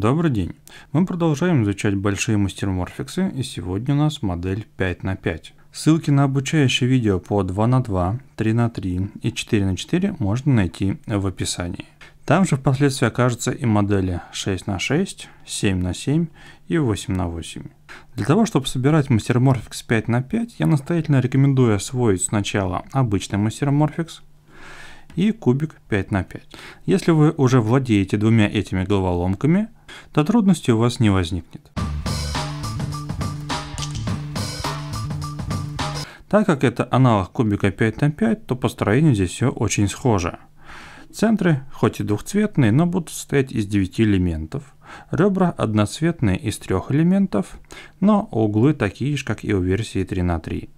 Добрый день! Мы продолжаем изучать большие мастерморфиксы и сегодня у нас модель 5 на 5. Ссылки на обучающие видео по 2 на 2, 3 на 3 и 4 на 4 можно найти в описании. Там же впоследствии окажутся и модели 6 на 6, 7 на 7 и 8 на 8. Для того, чтобы собирать мастерморфикс 5 на 5, я настоятельно рекомендую освоить сначала обычный мастерморфикс, и кубик 5 на 5. Если вы уже владеете двумя этими головоломками, то трудностей у вас не возникнет. Так как это аналог кубика 5 на 5, то построение здесь все очень схоже. Центры, хоть и двухцветные, но будут состоять из 9 элементов. Ребра одноцветные из трех элементов, но углы такие же, как и у версии 3 на 3.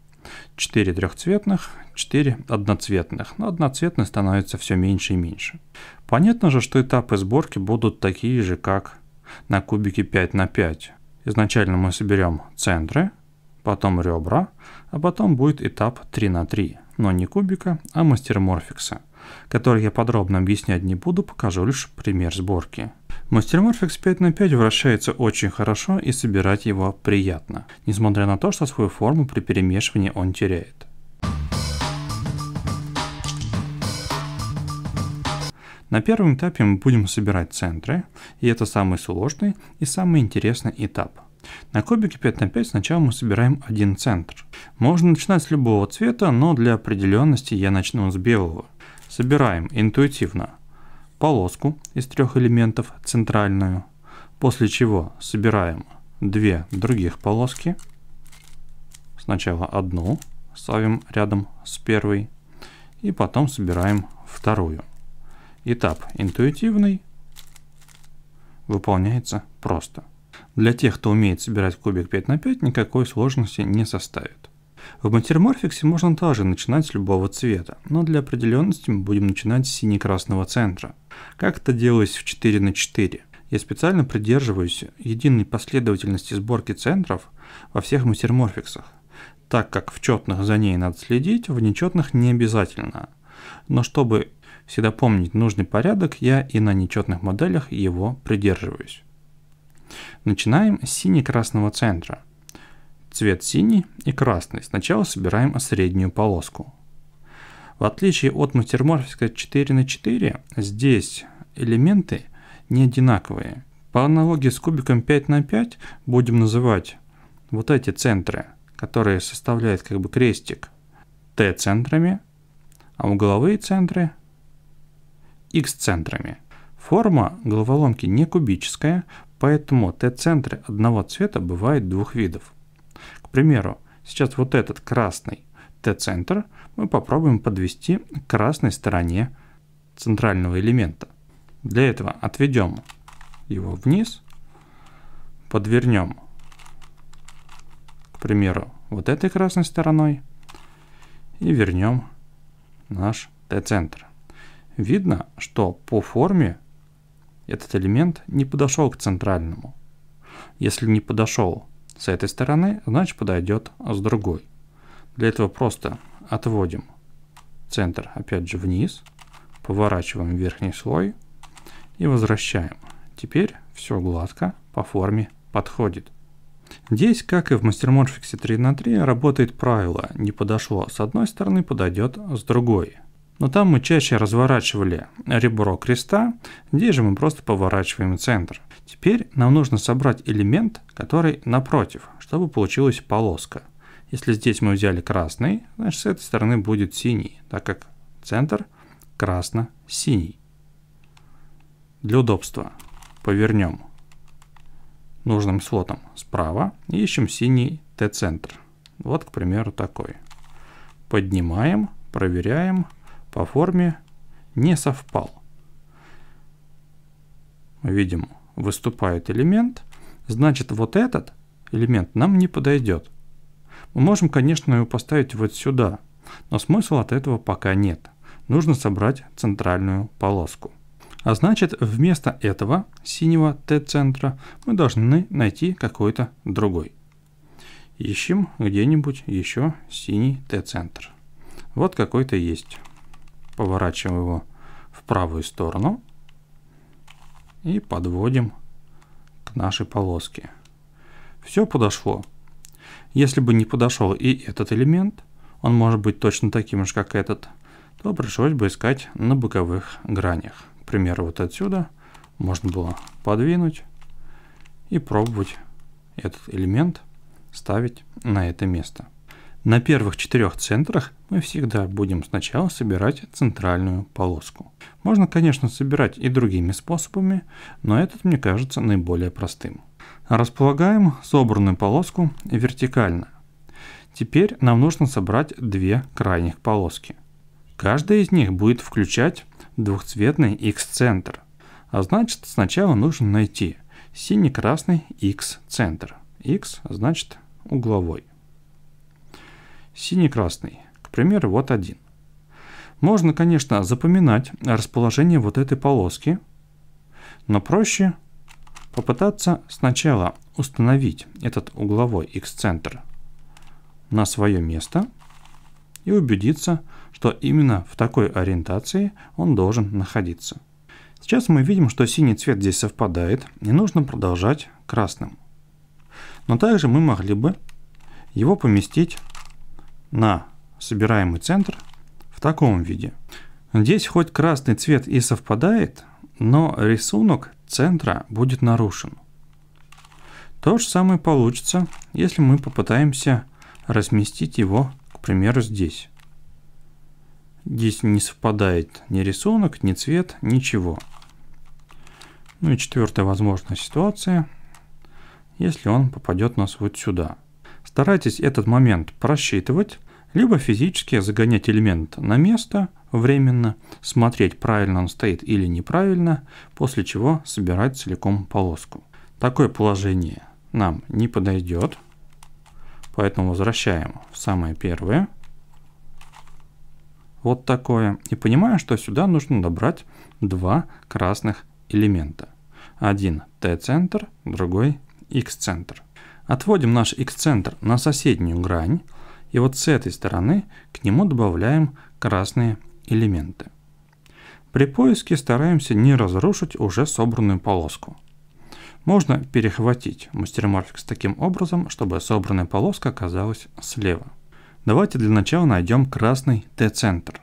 4 трехцветных, 4 одноцветных, но одноцветных становится все меньше и меньше. Понятно же, что этапы сборки будут такие же, как на кубике 5 на 5. Изначально мы соберем центры, потом ребра, а потом будет этап 3 на 3, но не кубика, а мастерморфикса, который я подробно объяснять не буду, покажу лишь пример сборки. Мастерморфикс 5 на 5 вращается очень хорошо и собирать его приятно, несмотря на то, что свою форму при перемешивании он теряет. На первом этапе мы будем собирать центры, и это самый сложный и самый интересный этап. На кубике 5 на 5 сначала мы собираем один центр. Можно начинать с любого цвета, но для определенности я начну с белого. Собираем интуитивно полоску из трех элементов центральную, после чего собираем две других полоски. Сначала одну ставим рядом с первой и потом собираем вторую. Этап интуитивный, выполняется просто. Для тех, кто умеет собирать кубик 5 на 5, никакой сложности не составит. В матерморфиксе можно также начинать с любого цвета, но для определенности мы будем начинать с сине-красного центра. Как это делалось в 4 на 4? Я специально придерживаюсь единой последовательности сборки центров во всех матерморфиксах, так как в четных за ней надо следить, в нечетных не обязательно. Но чтобы всегда помнить нужный порядок, я и на нечетных моделях его придерживаюсь. Начинаем с сине-красного центра. Цвет синий и красный. Сначала собираем среднюю полоску. В отличие от мастер-морфиска 4 на 4, здесь элементы не одинаковые. По аналогии с кубиком 5 на 5 будем называть вот эти центры, которые составляют как бы крестик, Т-центрами, а угловые центры – x-центрами. Форма головоломки не кубическая, поэтому t-центры одного цвета бывают двух видов. К примеру, сейчас вот этот красный t-центр мы попробуем подвести к красной стороне центрального элемента. Для этого отведем его вниз, подвернем, к примеру, вот этой красной стороной и вернем наш Т-центр. Видно, что по форме этот элемент не подошел к центральному. Если не подошел с этой стороны, значит подойдет с другой. Для этого просто отводим центр опять же вниз, поворачиваем верхний слой и возвращаем. Теперь все гладко по форме подходит. Здесь, как и в мастерморфиксе 3 на 3, работает правило «не подошло с одной стороны, подойдет с другой». Но там мы чаще разворачивали ребро креста, здесь же мы просто поворачиваем центр. Теперь нам нужно собрать элемент, который напротив, чтобы получилась полоска. Если здесь мы взяли красный, значит с этой стороны будет синий, так как центр красно-синий. Для удобства повернем нужным слотом справа и ищем синий Т-центр. Вот, к примеру, такой. Поднимаем, проверяем по форме не совпал. Мы видим, выступает элемент, значит вот этот элемент нам не подойдет. Мы можем, конечно, его поставить вот сюда, но смысла от этого пока нет. Нужно собрать центральную полоску. А значит, вместо этого синего Т-центра мы должны найти какой-то другой. Ищем где-нибудь еще синий Т-центр. Вот какой-то есть. Поворачиваем его в правую сторону и подводим к нашей полоске. Все подошло. Если бы не подошел и этот элемент, он может быть точно таким же, как этот, то пришлось бы искать на боковых гранях. К примеру, вот отсюда можно было подвинуть и пробовать этот элемент ставить на это место. На первых четырех центрах мы всегда будем сначала собирать центральную полоску. Можно, конечно, собирать и другими способами, но этот мне кажется наиболее простым. Располагаем собранную полоску вертикально. Теперь нам нужно собрать две крайних полоски. Каждая из них будет включать двухцветный X-центр. А значит, сначала нужно найти синий-красный X-центр. X значит угловой синий-красный. К примеру, вот один. Можно, конечно, запоминать расположение вот этой полоски, но проще попытаться сначала установить этот угловой x-центр на свое место и убедиться, что именно в такой ориентации он должен находиться. Сейчас мы видим, что синий цвет здесь совпадает, и нужно продолжать красным. Но также мы могли бы его поместить на собираемый центр в таком виде. Здесь хоть красный цвет и совпадает, но рисунок центра будет нарушен. То же самое получится, если мы попытаемся разместить его, к примеру, здесь. Здесь не совпадает ни рисунок, ни цвет, ничего. Ну и четвертая возможная ситуация, если он попадет нас вот сюда – Старайтесь этот момент просчитывать, либо физически загонять элемент на место временно, смотреть, правильно он стоит или неправильно, после чего собирать целиком полоску. Такое положение нам не подойдет, поэтому возвращаем в самое первое. Вот такое. И понимаем, что сюда нужно добрать два красных элемента. Один t-центр, другой x-центр. Отводим наш x-центр на соседнюю грань, и вот с этой стороны к нему добавляем красные элементы. При поиске стараемся не разрушить уже собранную полоску. Можно перехватить мастермарфикс таким образом, чтобы собранная полоска оказалась слева. Давайте для начала найдем красный Т-центр.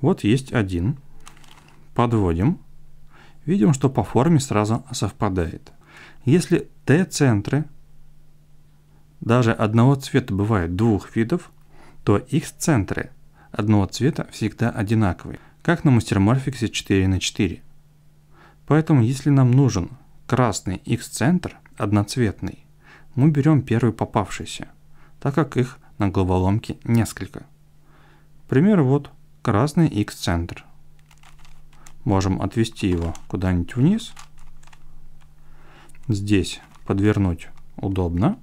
Вот есть один. Подводим. Видим, что по форме сразу совпадает. Если Т-центры даже одного цвета бывают двух видов, то их центры одного цвета всегда одинаковые, как на мастерморфиксе 4 на 4. Поэтому если нам нужен красный x-центр одноцветный, мы берем первый попавшийся, так как их на головоломке несколько. Пример вот красный x-центр. Можем отвести его куда-нибудь вниз – здесь подвернуть удобно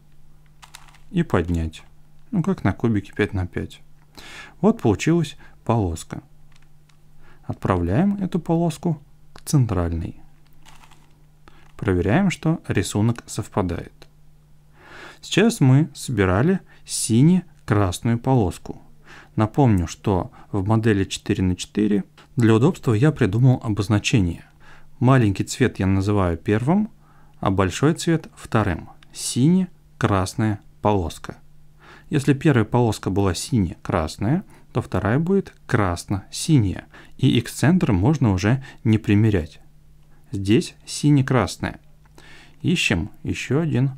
и поднять. Ну, как на кубике 5 на 5. Вот получилась полоска. Отправляем эту полоску к центральной. Проверяем, что рисунок совпадает. Сейчас мы собирали сине-красную полоску. Напомню, что в модели 4 на 4 для удобства я придумал обозначение. Маленький цвет я называю первым, а большой цвет вторым – сине-красная полоска. Если первая полоска была сине-красная, то вторая будет красно-синяя, и их центр можно уже не примерять. Здесь сине-красная. Ищем еще один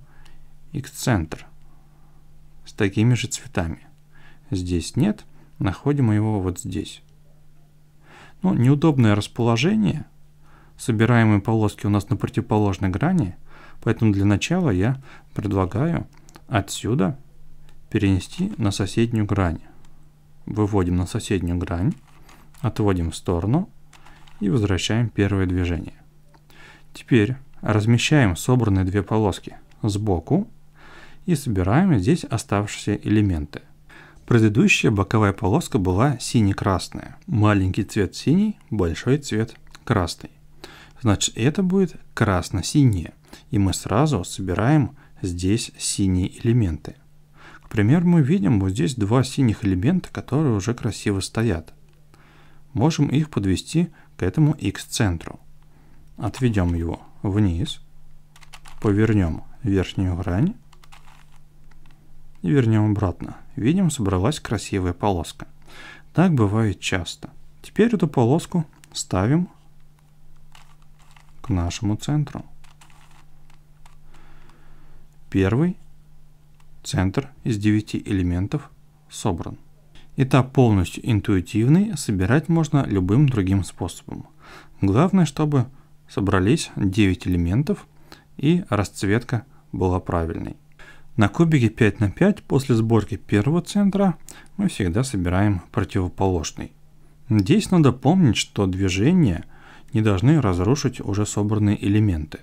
X-центр с такими же цветами. Здесь нет, находим его вот здесь. Ну, неудобное расположение – собираемые полоски у нас на противоположной грани, поэтому для начала я предлагаю отсюда перенести на соседнюю грань. Выводим на соседнюю грань, отводим в сторону и возвращаем первое движение. Теперь размещаем собранные две полоски сбоку и собираем здесь оставшиеся элементы. Предыдущая боковая полоска была сине-красная. Маленький цвет синий, большой цвет красный. Значит, это будет красно-синее. И мы сразу собираем здесь синие элементы. К примеру, мы видим вот здесь два синих элемента, которые уже красиво стоят. Можем их подвести к этому x-центру. Отведем его вниз, повернем верхнюю грань и вернем обратно. Видим, собралась красивая полоска. Так бывает часто. Теперь эту полоску ставим нашему центру. Первый центр из 9 элементов собран. Этап полностью интуитивный, собирать можно любым другим способом. Главное, чтобы собрались 9 элементов и расцветка была правильной. На кубике 5 на 5 после сборки первого центра мы всегда собираем противоположный. Здесь надо помнить, что движение – не должны разрушить уже собранные элементы,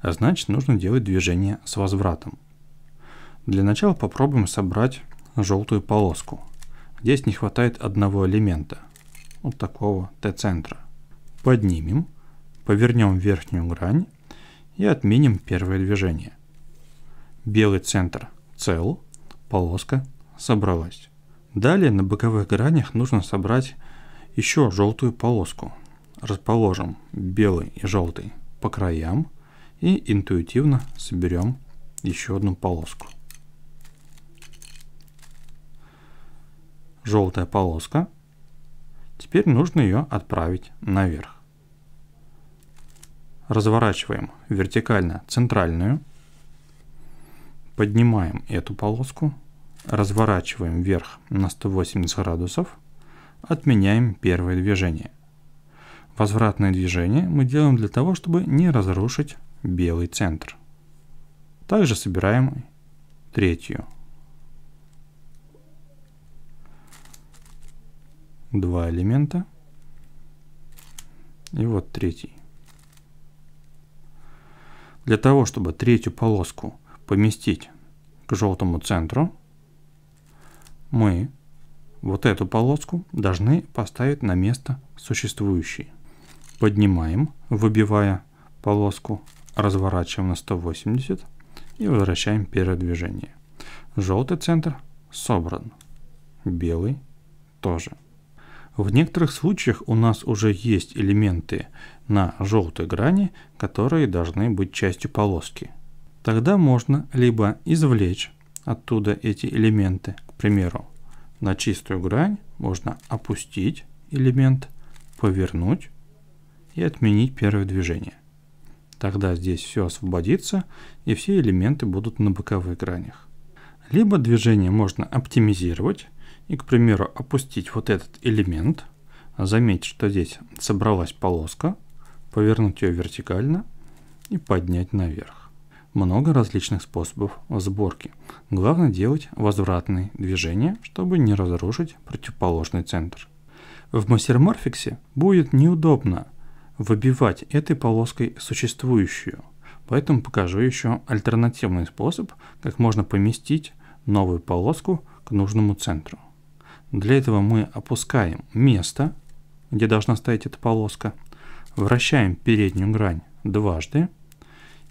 а значит нужно делать движение с возвратом. Для начала попробуем собрать желтую полоску. Здесь не хватает одного элемента, вот такого Т-центра. Поднимем, повернем верхнюю грань и отменим первое движение. Белый центр цел, полоска собралась. Далее на боковых гранях нужно собрать еще желтую полоску, расположим белый и желтый по краям и интуитивно соберем еще одну полоску. Желтая полоска. Теперь нужно ее отправить наверх. Разворачиваем вертикально центральную. Поднимаем эту полоску. Разворачиваем вверх на 180 градусов. Отменяем первое движение – Возвратное движение мы делаем для того, чтобы не разрушить белый центр. Также собираем третью. Два элемента. И вот третий. Для того, чтобы третью полоску поместить к желтому центру, мы вот эту полоску должны поставить на место существующей поднимаем, выбивая полоску, разворачиваем на 180 и возвращаем первое движение. Желтый центр собран, белый тоже. В некоторых случаях у нас уже есть элементы на желтой грани, которые должны быть частью полоски. Тогда можно либо извлечь оттуда эти элементы, к примеру, на чистую грань можно опустить элемент, повернуть и отменить первое движение. Тогда здесь все освободится и все элементы будут на боковых гранях. Либо движение можно оптимизировать и, к примеру, опустить вот этот элемент. Заметь, что здесь собралась полоска, повернуть ее вертикально и поднять наверх. Много различных способов сборки. Главное делать возвратные движения, чтобы не разрушить противоположный центр. В мастер-морфиксе будет неудобно выбивать этой полоской существующую. Поэтому покажу еще альтернативный способ, как можно поместить новую полоску к нужному центру. Для этого мы опускаем место, где должна стоять эта полоска, вращаем переднюю грань дважды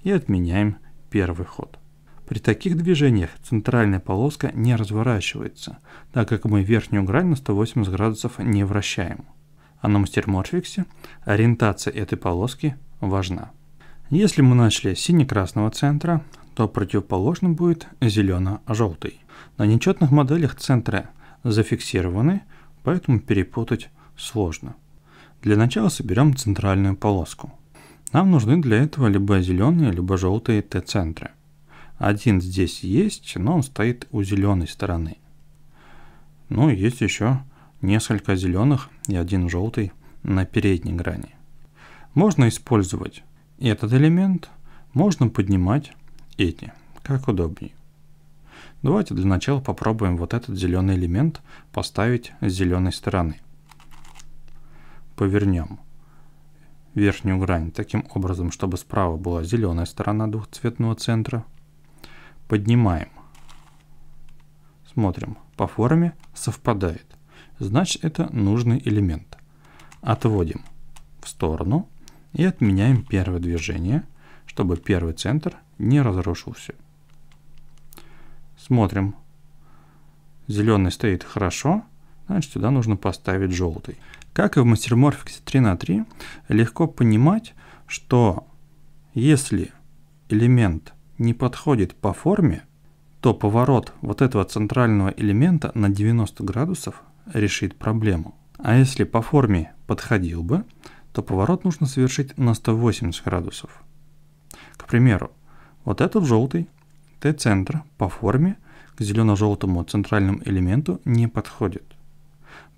и отменяем первый ход. При таких движениях центральная полоска не разворачивается, так как мы верхнюю грань на 180 градусов не вращаем а на мастер ориентация этой полоски важна. Если мы начали с сине-красного центра, то противоположным будет зелено-желтый. На нечетных моделях центры зафиксированы, поэтому перепутать сложно. Для начала соберем центральную полоску. Нам нужны для этого либо зеленые, либо желтые Т-центры. Один здесь есть, но он стоит у зеленой стороны. Ну и есть еще несколько зеленых и один желтый на передней грани. Можно использовать этот элемент, можно поднимать эти, как удобнее. Давайте для начала попробуем вот этот зеленый элемент поставить с зеленой стороны. Повернем верхнюю грань таким образом, чтобы справа была зеленая сторона двухцветного центра. Поднимаем. Смотрим, по форме совпадает значит это нужный элемент. Отводим в сторону и отменяем первое движение, чтобы первый центр не разрушился. Смотрим. Зеленый стоит хорошо, значит сюда нужно поставить желтый. Как и в мастерморфиксе 3 на 3 легко понимать, что если элемент не подходит по форме, то поворот вот этого центрального элемента на 90 градусов решит проблему. А если по форме подходил бы, то поворот нужно совершить на 180 градусов. К примеру, вот этот желтый Т-центр по форме к зелено-желтому центральному элементу не подходит.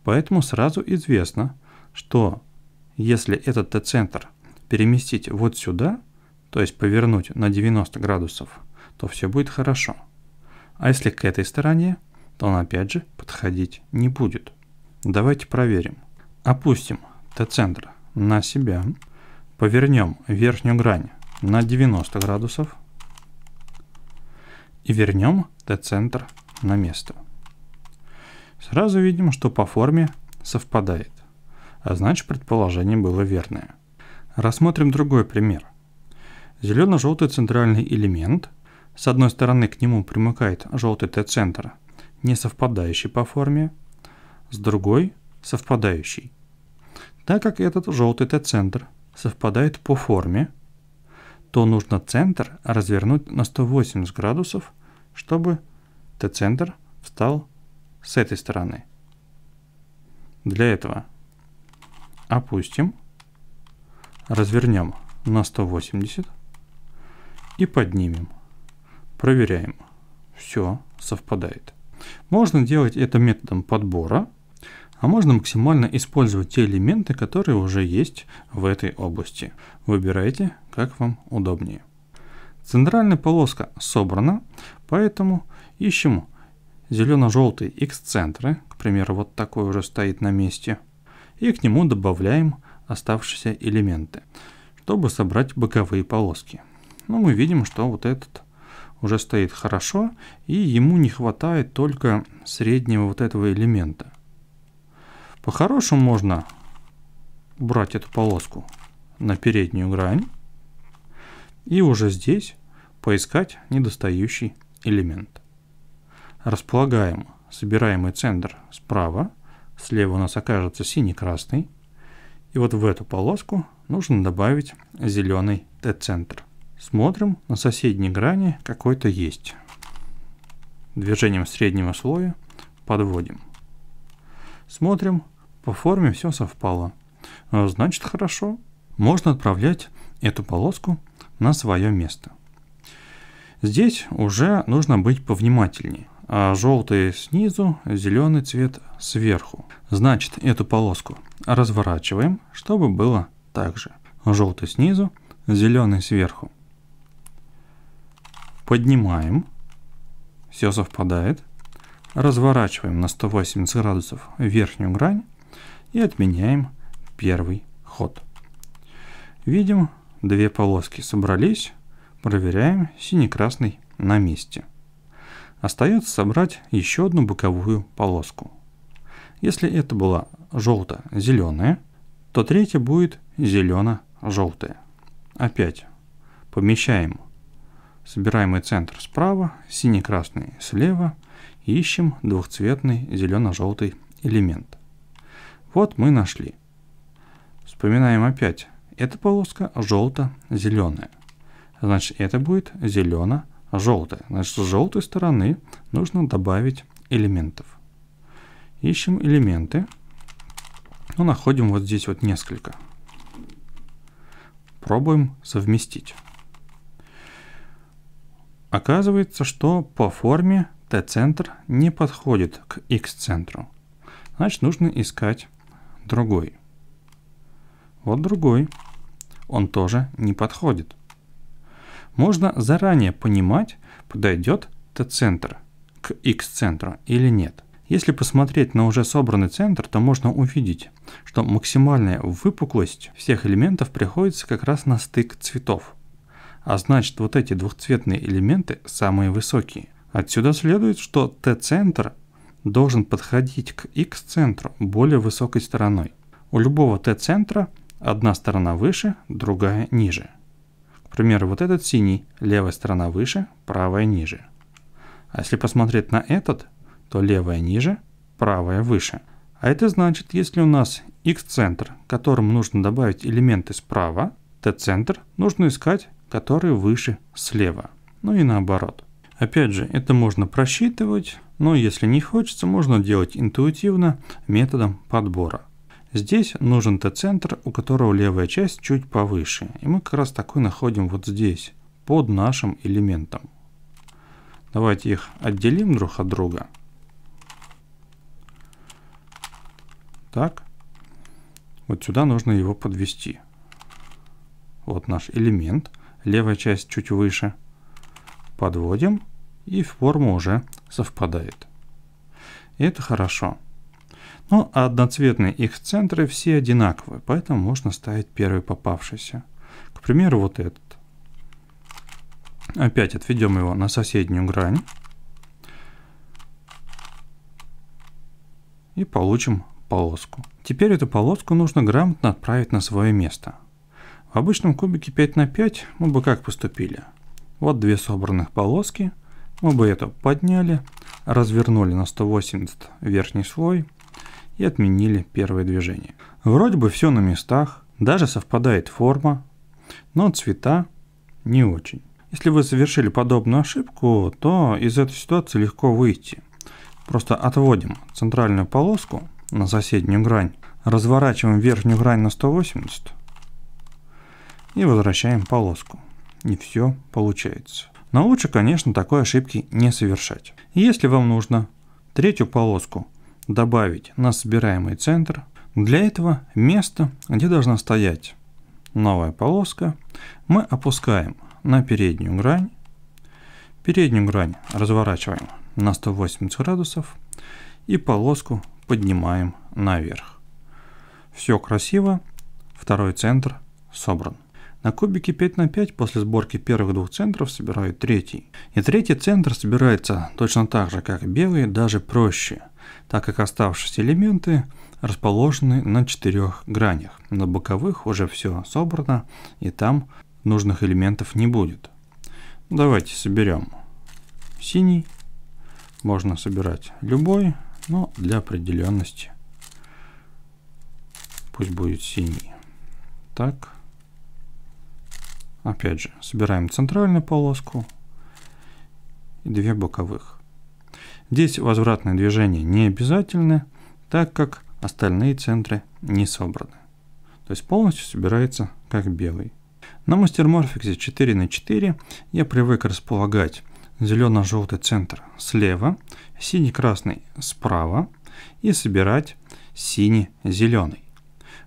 Поэтому сразу известно, что если этот Т-центр переместить вот сюда, то есть повернуть на 90 градусов, то все будет хорошо. А если к этой стороне, то он опять же подходить не будет. Давайте проверим. Опустим Т-центр на себя, повернем верхнюю грань на 90 градусов и вернем Т-центр на место. Сразу видим, что по форме совпадает, а значит предположение было верное. Рассмотрим другой пример. Зелено-желтый центральный элемент. С одной стороны к нему примыкает желтый Т-центр, не совпадающий по форме с другой совпадающий, Так как этот желтый Т-центр совпадает по форме, то нужно центр развернуть на 180 градусов, чтобы Т-центр встал с этой стороны. Для этого опустим, развернем на 180 и поднимем. Проверяем. Все совпадает. Можно делать это методом подбора, а можно максимально использовать те элементы, которые уже есть в этой области. Выбирайте, как вам удобнее. Центральная полоска собрана, поэтому ищем зелено-желтые эксцентры, к примеру, вот такой уже стоит на месте, и к нему добавляем оставшиеся элементы, чтобы собрать боковые полоски. Но ну, мы видим, что вот этот уже стоит хорошо, и ему не хватает только среднего вот этого элемента. По-хорошему можно убрать эту полоску на переднюю грань и уже здесь поискать недостающий элемент. Располагаем собираемый центр справа, слева у нас окажется синий-красный, и вот в эту полоску нужно добавить зеленый Т-центр. Смотрим, на соседней грани какой-то есть. Движением среднего слоя подводим. Смотрим, по форме все совпало. А, значит хорошо, можно отправлять эту полоску на свое место. Здесь уже нужно быть повнимательнее. А желтый снизу, зеленый цвет сверху. Значит, эту полоску разворачиваем, чтобы было так же. Желтый снизу, зеленый сверху поднимаем, все совпадает, разворачиваем на 180 градусов верхнюю грань и отменяем первый ход. Видим, две полоски собрались, проверяем синий-красный на месте. Остается собрать еще одну боковую полоску. Если это была желто-зеленая, то третья будет зелено-желтая. Опять помещаем Собираемый центр справа, синий-красный слева. Ищем двухцветный зелено-желтый элемент. Вот мы нашли. Вспоминаем опять. Эта полоска желто-зеленая. Значит, это будет зелено-желтая. Значит, с желтой стороны нужно добавить элементов. Ищем элементы. Ну, находим вот здесь вот несколько. Пробуем совместить. Оказывается, что по форме Т-центр не подходит к x центру Значит, нужно искать другой. Вот другой. Он тоже не подходит. Можно заранее понимать, подойдет Т-центр к x центру или нет. Если посмотреть на уже собранный центр, то можно увидеть, что максимальная выпуклость всех элементов приходится как раз на стык цветов. А значит, вот эти двухцветные элементы самые высокие. Отсюда следует, что Т-центр должен подходить к Х-центру более высокой стороной. У любого Т-центра одна сторона выше, другая ниже. К примеру, вот этот синий, левая сторона выше, правая ниже. А если посмотреть на этот, то левая ниже, правая выше. А это значит, если у нас x-центр, которому нужно добавить элементы справа, t-центр нужно искать который выше слева. Ну и наоборот. Опять же, это можно просчитывать, но если не хочется, можно делать интуитивно методом подбора. Здесь нужен Т-центр, у которого левая часть чуть повыше. И мы как раз такой находим вот здесь, под нашим элементом. Давайте их отделим друг от друга. Так. Вот сюда нужно его подвести. Вот наш элемент – левая часть чуть выше. Подводим, и форма уже совпадает. это хорошо. Ну а одноцветные их центры все одинаковые, поэтому можно ставить первый попавшийся. К примеру, вот этот. Опять отведем его на соседнюю грань. И получим полоску. Теперь эту полоску нужно грамотно отправить на свое место. В обычном кубике 5 на 5 мы бы как поступили? Вот две собранных полоски, мы бы это подняли, развернули на 180 верхний слой и отменили первое движение. Вроде бы все на местах, даже совпадает форма, но цвета не очень. Если вы совершили подобную ошибку, то из этой ситуации легко выйти. Просто отводим центральную полоску на соседнюю грань, разворачиваем верхнюю грань на 180 и возвращаем полоску. И все получается. Но лучше, конечно, такой ошибки не совершать. Если вам нужно третью полоску добавить на собираемый центр, для этого место, где должна стоять новая полоска, мы опускаем на переднюю грань. Переднюю грань разворачиваем на 180 градусов и полоску поднимаем наверх. Все красиво, второй центр собран. На кубике 5 на 5 после сборки первых двух центров собирают третий. И третий центр собирается точно так же, как белый, даже проще, так как оставшиеся элементы расположены на четырех гранях. На боковых уже все собрано, и там нужных элементов не будет. Ну, давайте соберем синий. Можно собирать любой, но для определенности. Пусть будет синий. Так. Опять же, собираем центральную полоску и две боковых. Здесь возвратные движения не обязательны, так как остальные центры не собраны. То есть полностью собирается как белый. На мастер мастерморфиксе 4 на 4 я привык располагать зелено-желтый центр слева, синий-красный справа и собирать синий-зеленый.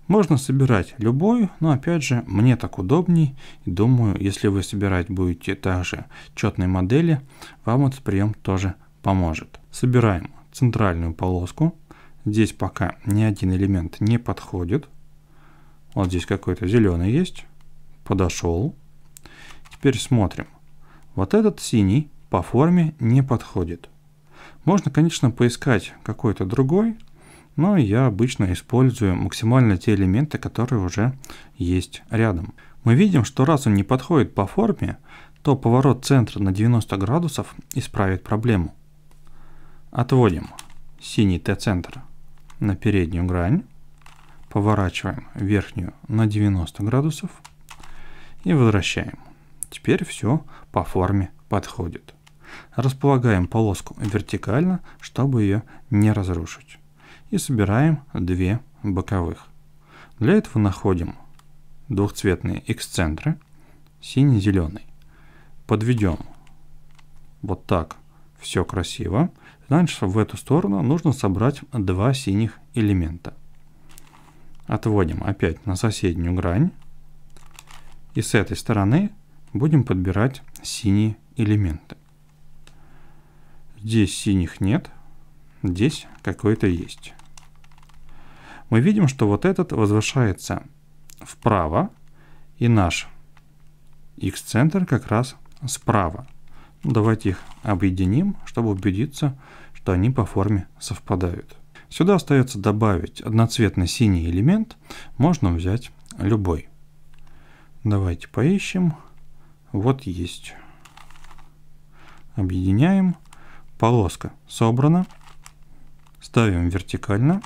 Можно собирать любой, но опять же, мне так удобней. думаю, если вы собирать будете также четные модели, вам этот прием тоже поможет. Собираем центральную полоску. Здесь пока ни один элемент не подходит. Вот здесь какой-то зеленый есть. Подошел. Теперь смотрим. Вот этот синий по форме не подходит. Можно, конечно, поискать какой-то другой, но я обычно использую максимально те элементы, которые уже есть рядом. Мы видим, что раз он не подходит по форме, то поворот центра на 90 градусов исправит проблему. Отводим синий Т-центр на переднюю грань, поворачиваем верхнюю на 90 градусов и возвращаем. Теперь все по форме подходит. Располагаем полоску вертикально, чтобы ее не разрушить и собираем две боковых. Для этого находим двухцветные эксцентры, синий-зеленый. Подведем вот так все красиво. Значит, в эту сторону нужно собрать два синих элемента. Отводим опять на соседнюю грань. И с этой стороны будем подбирать синие элементы. Здесь синих нет, здесь какой-то есть. Мы видим, что вот этот возвышается вправо, и наш x-центр как раз справа. Ну, давайте их объединим, чтобы убедиться, что они по форме совпадают. Сюда остается добавить одноцветный синий элемент, можно взять любой. Давайте поищем. Вот есть. Объединяем. Полоска собрана ставим вертикально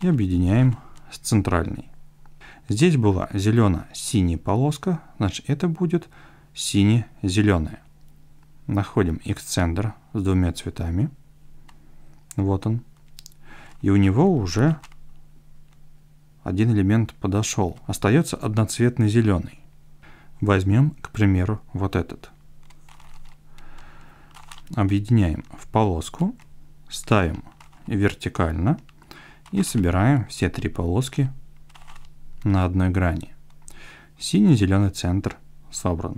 и объединяем с центральной. Здесь была зелено-синяя полоска, значит это будет сине-зеленая. Находим эксцентр с двумя цветами. Вот он. И у него уже один элемент подошел. Остается одноцветный зеленый. Возьмем, к примеру, вот этот. Объединяем в полоску ставим вертикально и собираем все три полоски на одной грани. Синий-зеленый центр собран.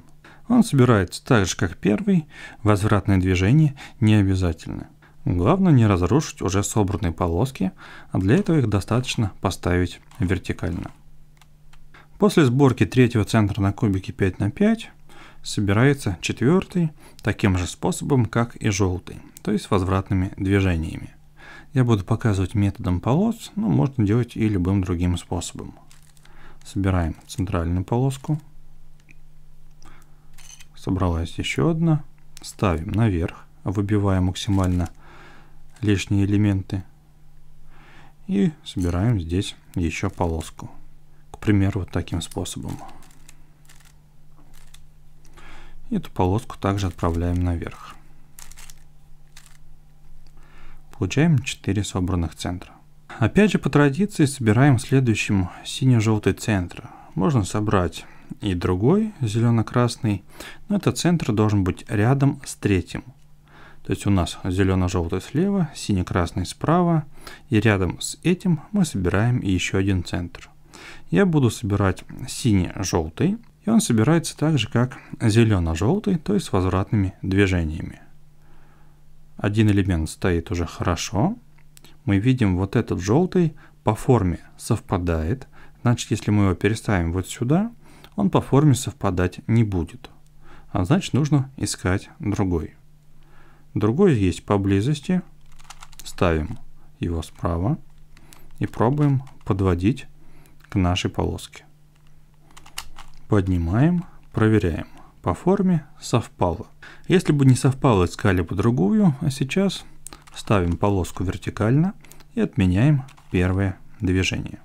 Он собирается так же, как первый, возвратные движения не обязательны. Главное не разрушить уже собранные полоски, а для этого их достаточно поставить вертикально. После сборки третьего центра на кубике 5 на 5 собирается четвертый таким же способом, как и желтый то есть возвратными движениями. Я буду показывать методом полос, но ну, можно делать и любым другим способом. Собираем центральную полоску. Собралась еще одна. Ставим наверх, выбивая максимально лишние элементы. И собираем здесь еще полоску. К примеру, вот таким способом. Эту полоску также отправляем наверх получаем 4 собранных центра. Опять же по традиции собираем следующим сине-желтый центр. Можно собрать и другой зелено-красный, но этот центр должен быть рядом с третьим. То есть у нас зелено-желтый слева, сине-красный справа, и рядом с этим мы собираем еще один центр. Я буду собирать сине-желтый, и он собирается так же, как зелено-желтый, то есть с возвратными движениями один элемент стоит уже хорошо, мы видим вот этот желтый по форме совпадает. Значит, если мы его переставим вот сюда, он по форме совпадать не будет. А значит, нужно искать другой. Другой есть поблизости. Ставим его справа и пробуем подводить к нашей полоске. Поднимаем, проверяем по форме совпало. Если бы не совпало, искали бы другую, а сейчас ставим полоску вертикально и отменяем первое движение.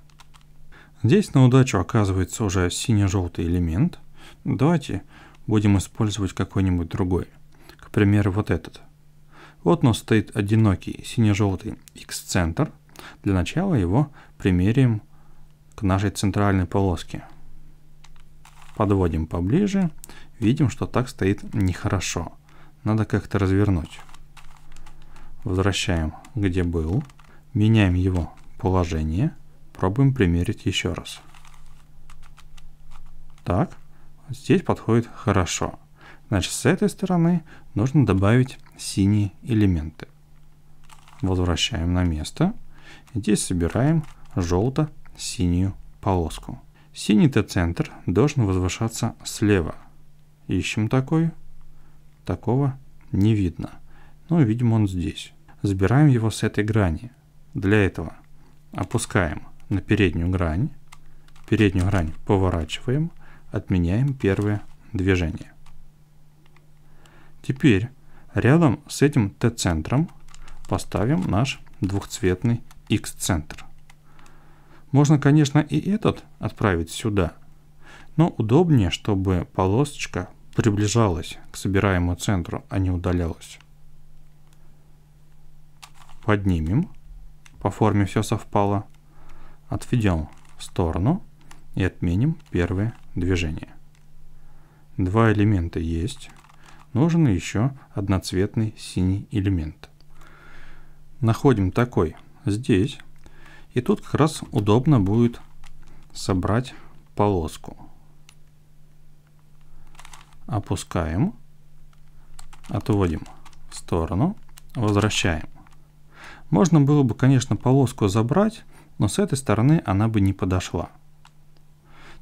Здесь на удачу оказывается уже сине желтый элемент. Давайте будем использовать какой-нибудь другой. К примеру, вот этот. Вот у нас стоит одинокий сине-желтый X-центр. Для начала его примерим к нашей центральной полоске. Подводим поближе. Видим, что так стоит нехорошо. Надо как-то развернуть. Возвращаем, где был. Меняем его положение. Пробуем примерить еще раз. Так, здесь подходит хорошо. Значит, с этой стороны нужно добавить синие элементы. Возвращаем на место. Здесь собираем желто-синюю полоску. Синий Т-центр должен возвышаться слева – Ищем такой. Такого не видно. Но, ну, видимо, он здесь. Забираем его с этой грани. Для этого опускаем на переднюю грань. Переднюю грань поворачиваем. Отменяем первое движение. Теперь рядом с этим Т-центром поставим наш двухцветный X-центр. Можно, конечно, и этот отправить сюда, но удобнее, чтобы полосочка приближалась к собираемому центру, а не удалялась. Поднимем. По форме все совпало. Отведем в сторону и отменим первое движение. Два элемента есть. Нужен еще одноцветный синий элемент. Находим такой здесь. И тут как раз удобно будет собрать полоску опускаем, отводим в сторону, возвращаем. Можно было бы, конечно, полоску забрать, но с этой стороны она бы не подошла,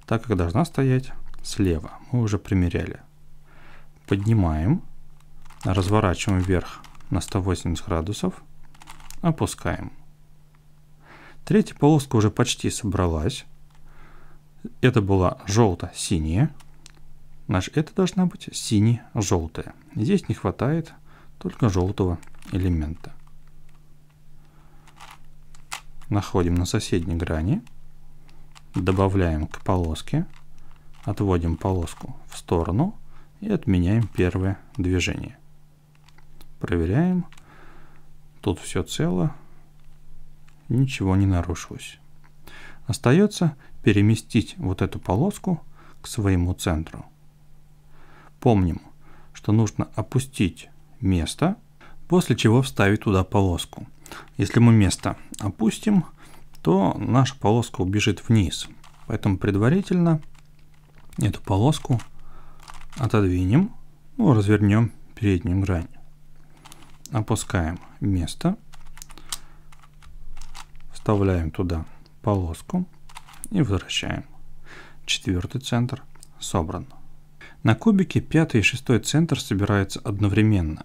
так как должна стоять слева. Мы уже примеряли. Поднимаем, разворачиваем вверх на 180 градусов, опускаем. Третья полоска уже почти собралась. Это была желто-синяя. Наш это должна быть сине-желтая. Здесь не хватает только желтого элемента. Находим на соседней грани. Добавляем к полоске. Отводим полоску в сторону и отменяем первое движение. Проверяем. Тут все цело. Ничего не нарушилось. Остается переместить вот эту полоску к своему центру. Помним, что нужно опустить место, после чего вставить туда полоску. Если мы место опустим, то наша полоска убежит вниз. Поэтому предварительно эту полоску отодвинем, ну, развернем переднюю грань. Опускаем место, вставляем туда полоску и возвращаем. Четвертый центр собран. На кубике пятый и шестой центр собираются одновременно.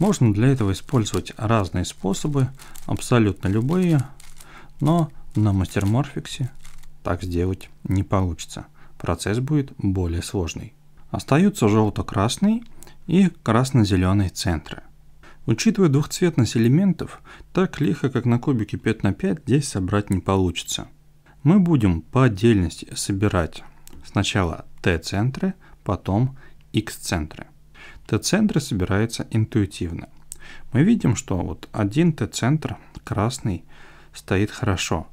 Можно для этого использовать разные способы, абсолютно любые, но на мастерморфиксе так сделать не получится. Процесс будет более сложный. Остаются желто-красный и красно-зеленый центры. Учитывая двухцветность элементов, так лихо, как на кубике 5 на 5, здесь собрать не получится. Мы будем по отдельности собирать сначала Т-центры, потом X-центры. Т-центры собираются интуитивно. Мы видим, что вот один Т-центр, красный, стоит хорошо.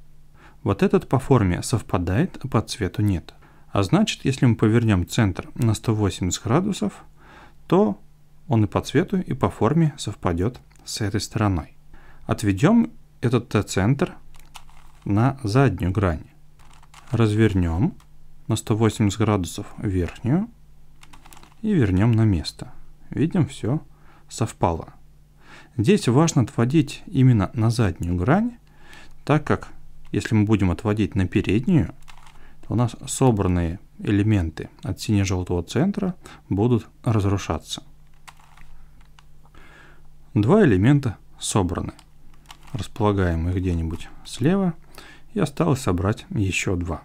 Вот этот по форме совпадает, а по цвету нет. А значит, если мы повернем центр на 180 градусов, то он и по цвету, и по форме совпадет с этой стороной. Отведем этот Т-центр на заднюю грань. Развернем на 180 градусов верхнюю и вернем на место. Видим, все совпало. Здесь важно отводить именно на заднюю грань, так как если мы будем отводить на переднюю, то у нас собранные элементы от сине-желтого центра будут разрушаться. Два элемента собраны. Располагаем их где-нибудь слева и осталось собрать еще два.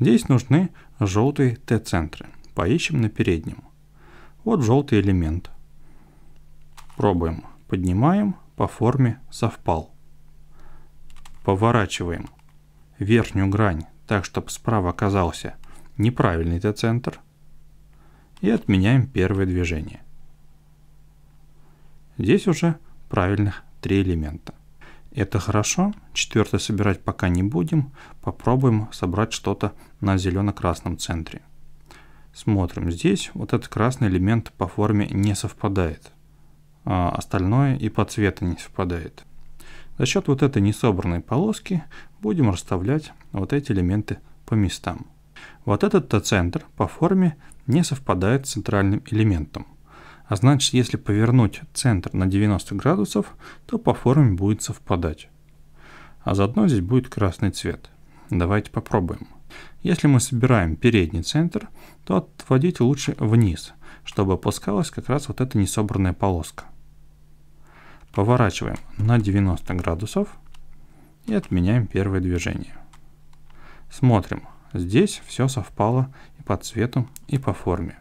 Здесь нужны желтые Т-центры. Поищем на переднем. Вот желтый элемент. Пробуем. Поднимаем. По форме совпал. Поворачиваем верхнюю грань так, чтобы справа оказался неправильный Т-центр. И отменяем первое движение. Здесь уже правильных три элемента. Это хорошо. Четвертое собирать пока не будем. Попробуем собрать что-то на зелено-красном центре. Смотрим, здесь вот этот красный элемент по форме не совпадает. А остальное и по цвету не совпадает. За счет вот этой несобранной полоски будем расставлять вот эти элементы по местам. Вот этот центр по форме не совпадает с центральным элементом. А значит, если повернуть центр на 90 градусов, то по форме будет совпадать. А заодно здесь будет красный цвет. Давайте попробуем. Если мы собираем передний центр, то отводите лучше вниз, чтобы опускалась как раз вот эта несобранная полоска. Поворачиваем на 90 градусов и отменяем первое движение. Смотрим, здесь все совпало и по цвету, и по форме.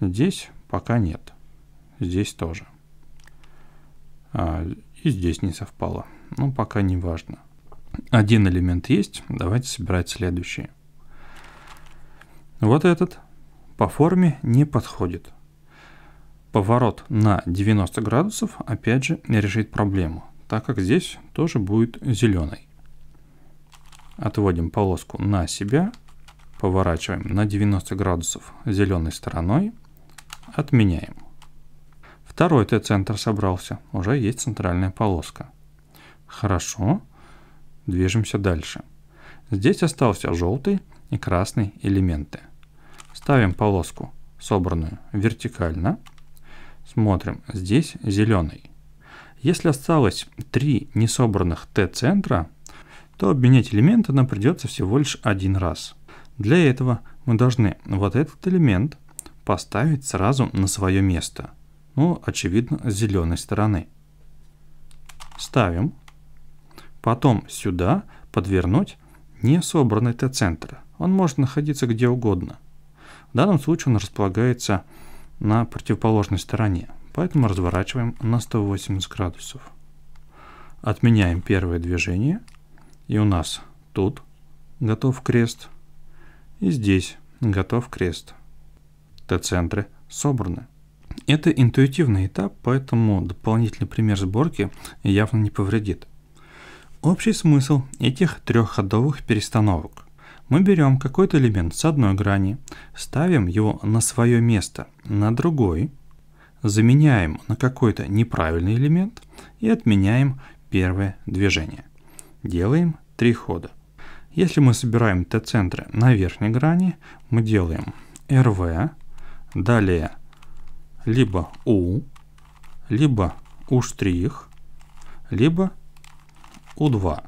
Здесь пока нет, здесь тоже. А, и здесь не совпало, но ну, пока не важно. Один элемент есть, давайте собирать следующий. Вот этот по форме не подходит. Поворот на 90 градусов, опять же, не решит проблему, так как здесь тоже будет зеленый. Отводим полоску на себя, поворачиваем на 90 градусов зеленой стороной, отменяем. Второй Т-центр собрался, уже есть центральная полоска. Хорошо. Хорошо. Движемся дальше. Здесь остался желтый и красный элементы. Ставим полоску, собранную вертикально. Смотрим, здесь зеленый. Если осталось три несобранных Т-центра, то обменять элементы нам придется всего лишь один раз. Для этого мы должны вот этот элемент поставить сразу на свое место. Ну, очевидно, с зеленой стороны. Ставим. Потом сюда подвернуть несобранный собранный Т-центр. Он может находиться где угодно. В данном случае он располагается на противоположной стороне, поэтому разворачиваем на 180 градусов. Отменяем первое движение, и у нас тут готов крест, и здесь готов крест. Т-центры собраны. Это интуитивный этап, поэтому дополнительный пример сборки явно не повредит. Общий смысл этих трех ходовых перестановок. Мы берем какой-то элемент с одной грани, ставим его на свое место, на другой, заменяем на какой-то неправильный элемент и отменяем первое движение. Делаем три хода. Если мы собираем t-центры на верхней грани, мы делаем РВ, далее либо u, либо u', либо U2,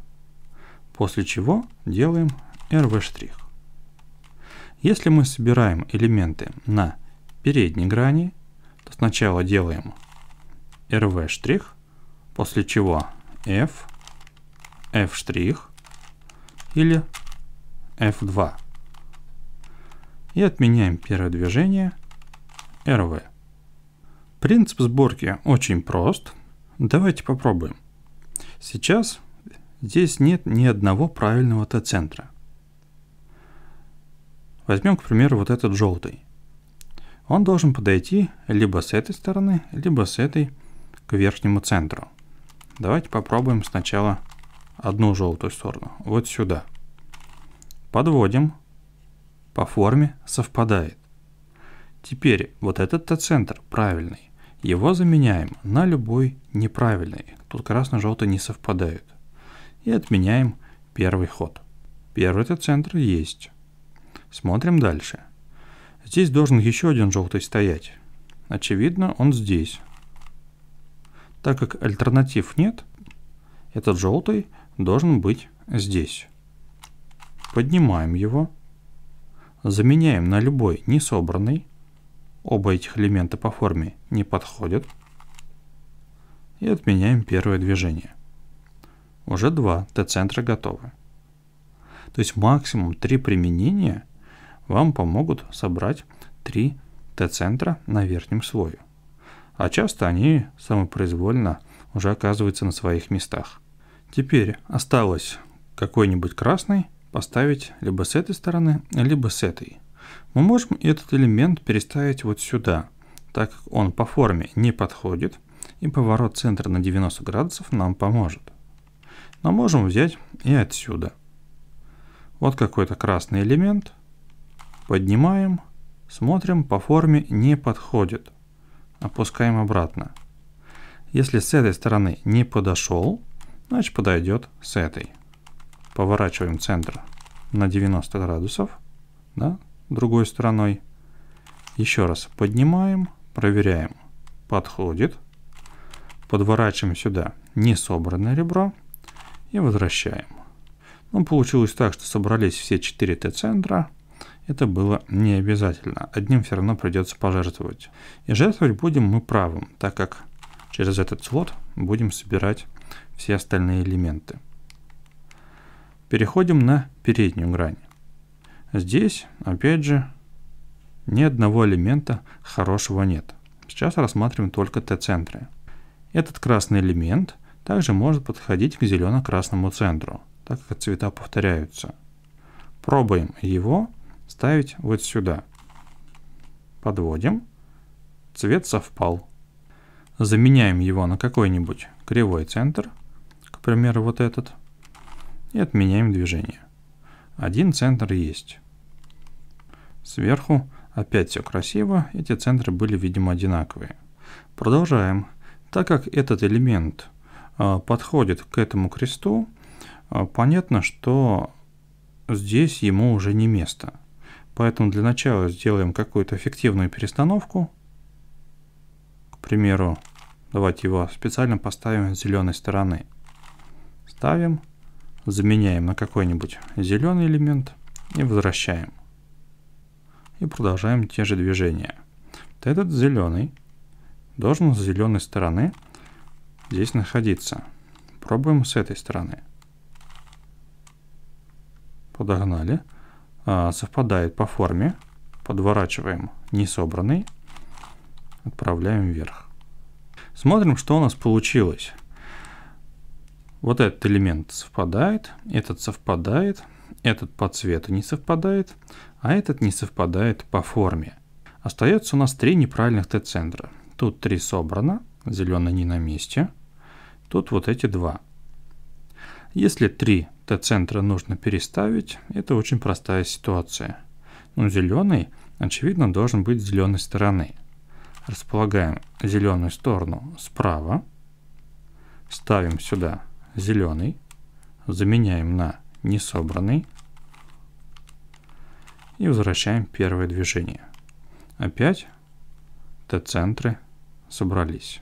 после чего делаем RV'. Если мы собираем элементы на передней грани, то сначала делаем RV', после чего F, F' штрих или F2. И отменяем первое движение RV. Принцип сборки очень прост. Давайте попробуем. Сейчас Здесь нет ни одного правильного Т-центра. Возьмем, к примеру, вот этот желтый. Он должен подойти либо с этой стороны, либо с этой к верхнему центру. Давайте попробуем сначала одну желтую сторону, вот сюда. Подводим, по форме совпадает. Теперь вот этот Т-центр правильный, его заменяем на любой неправильный. Тут красно-желтый не совпадают и отменяем первый ход. Первый это центр есть. Смотрим дальше. Здесь должен еще один желтый стоять. Очевидно, он здесь. Так как альтернатив нет, этот желтый должен быть здесь. Поднимаем его. Заменяем на любой несобранный. Оба этих элемента по форме не подходят. И отменяем первое движение уже два Т-центра готовы. То есть максимум три применения вам помогут собрать три Т-центра на верхнем слое. А часто они самопроизвольно уже оказываются на своих местах. Теперь осталось какой-нибудь красный поставить либо с этой стороны, либо с этой. Мы можем этот элемент переставить вот сюда, так как он по форме не подходит, и поворот центра на 90 градусов нам поможет но можем взять и отсюда. Вот какой-то красный элемент. Поднимаем, смотрим, по форме не подходит. Опускаем обратно. Если с этой стороны не подошел, значит подойдет с этой. Поворачиваем центр на 90 градусов, да, другой стороной. Еще раз поднимаем, проверяем. Подходит. Подворачиваем сюда несобранное ребро и возвращаем. Но ну, получилось так, что собрались все 4 Т-центра. Это было не обязательно. Одним все равно придется пожертвовать. И жертвовать будем мы правым, так как через этот слот будем собирать все остальные элементы. Переходим на переднюю грань. Здесь, опять же, ни одного элемента хорошего нет. Сейчас рассматриваем только Т-центры. Этот красный элемент – также может подходить к зелено-красному центру, так как цвета повторяются. Пробуем его ставить вот сюда. Подводим. Цвет совпал. Заменяем его на какой-нибудь кривой центр, к примеру, вот этот, и отменяем движение. Один центр есть. Сверху опять все красиво, эти центры были, видимо, одинаковые. Продолжаем. Так как этот элемент – а, подходит к этому кресту, а, понятно, что здесь ему уже не место. Поэтому для начала сделаем какую-то эффективную перестановку. К примеру, давайте его специально поставим с зеленой стороны. Ставим, заменяем на какой-нибудь зеленый элемент и возвращаем. И продолжаем те же движения. Вот этот зеленый должен с зеленой стороны здесь находиться. Пробуем с этой стороны. Подогнали. А, совпадает по форме. Подворачиваем несобранный. Отправляем вверх. Смотрим, что у нас получилось. Вот этот элемент совпадает, этот совпадает, этот по цвету не совпадает, а этот не совпадает по форме. Остается у нас три неправильных Т-центра. Тут три собрано, зеленый не на месте. Тут вот эти два. Если три Т-центра нужно переставить, это очень простая ситуация. Но ну, зеленый, очевидно, должен быть с зеленой стороны. Располагаем зеленую сторону справа. Ставим сюда зеленый. Заменяем на несобранный. И возвращаем первое движение. Опять Т-центры собрались.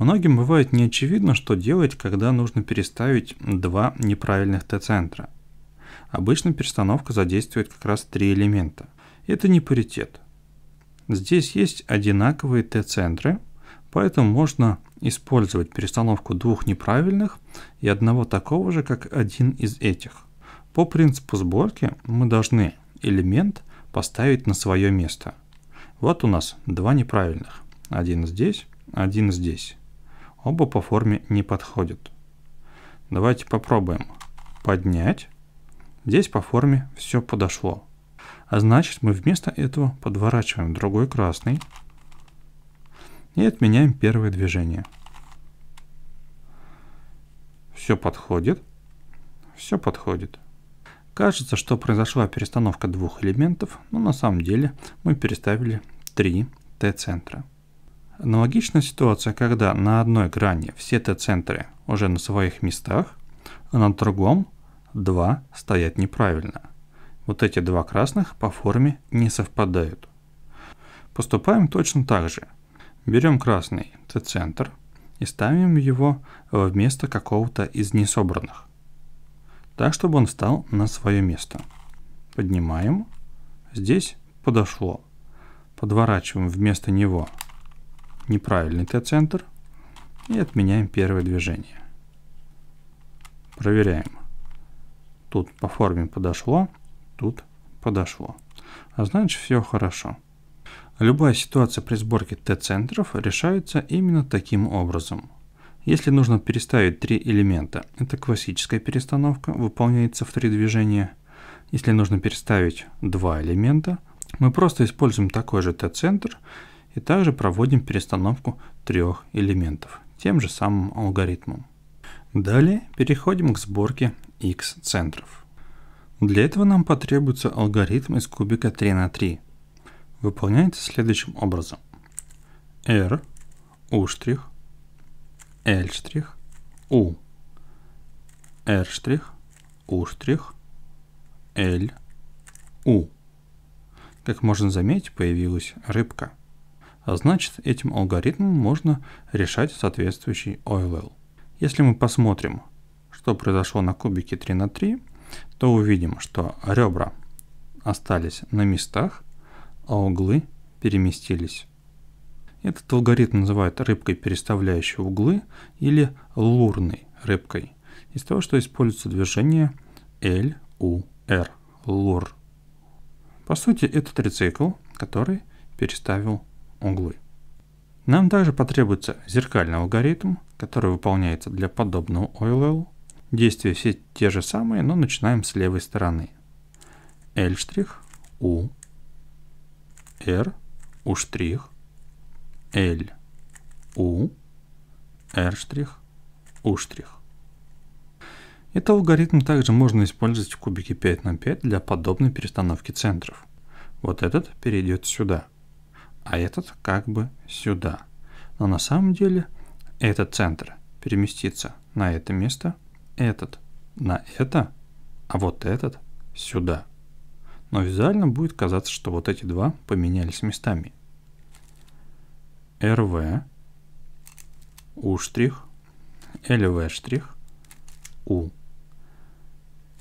Многим бывает неочевидно, что делать, когда нужно переставить два неправильных Т-центра. Обычно перестановка задействует как раз три элемента. Это не паритет. Здесь есть одинаковые Т-центры, поэтому можно использовать перестановку двух неправильных и одного такого же, как один из этих. По принципу сборки мы должны элемент поставить на свое место. Вот у нас два неправильных. Один здесь, один здесь. Оба по форме не подходят. Давайте попробуем поднять. Здесь по форме все подошло. А значит мы вместо этого подворачиваем другой красный и отменяем первое движение. Все подходит. Все подходит. Кажется, что произошла перестановка двух элементов, но на самом деле мы переставили три Т-центра. Аналогичная ситуация, когда на одной грани все Т-центры уже на своих местах, а на другом два стоят неправильно. Вот эти два красных по форме не совпадают. Поступаем точно так же. Берем красный Т-центр и ставим его вместо какого-то из несобранных. Так, чтобы он встал на свое место. Поднимаем. Здесь подошло. Подворачиваем вместо него неправильный т центр и отменяем первое движение. Проверяем. Тут по форме подошло, тут подошло. А значит все хорошо. Любая ситуация при сборке Т-центров решается именно таким образом. Если нужно переставить три элемента, это классическая перестановка, выполняется в три движения. Если нужно переставить два элемента, мы просто используем такой же Т-центр и также проводим перестановку трех элементов тем же самым алгоритмом. Далее переходим к сборке x-центров. Для этого нам потребуется алгоритм из кубика 3 на 3. Выполняется следующим образом. R, U', L', U, R', U', L, U. Как можно заметить, появилась рыбка – а значит, этим алгоритмом можно решать соответствующий OLL. Если мы посмотрим, что произошло на кубике 3 на 3, то увидим, что ребра остались на местах, а углы переместились. Этот алгоритм называют рыбкой, переставляющей углы, или лурной рыбкой, из того, что используется движение LUR, лур. По сути, это трицикл, который переставил углы. Нам также потребуется зеркальный алгоритм, который выполняется для подобного OLL. Действия все те же самые, но начинаем с левой стороны. L' U R U', L U R' U'. Этот алгоритм также можно использовать в кубике 5 на 5 для подобной перестановки центров. Вот этот перейдет сюда – а этот как бы сюда. Но на самом деле этот центр переместится на это место, этот на это, а вот этот сюда. Но визуально будет казаться, что вот эти два поменялись местами. РВ, У штрих, ЛВ штрих, У,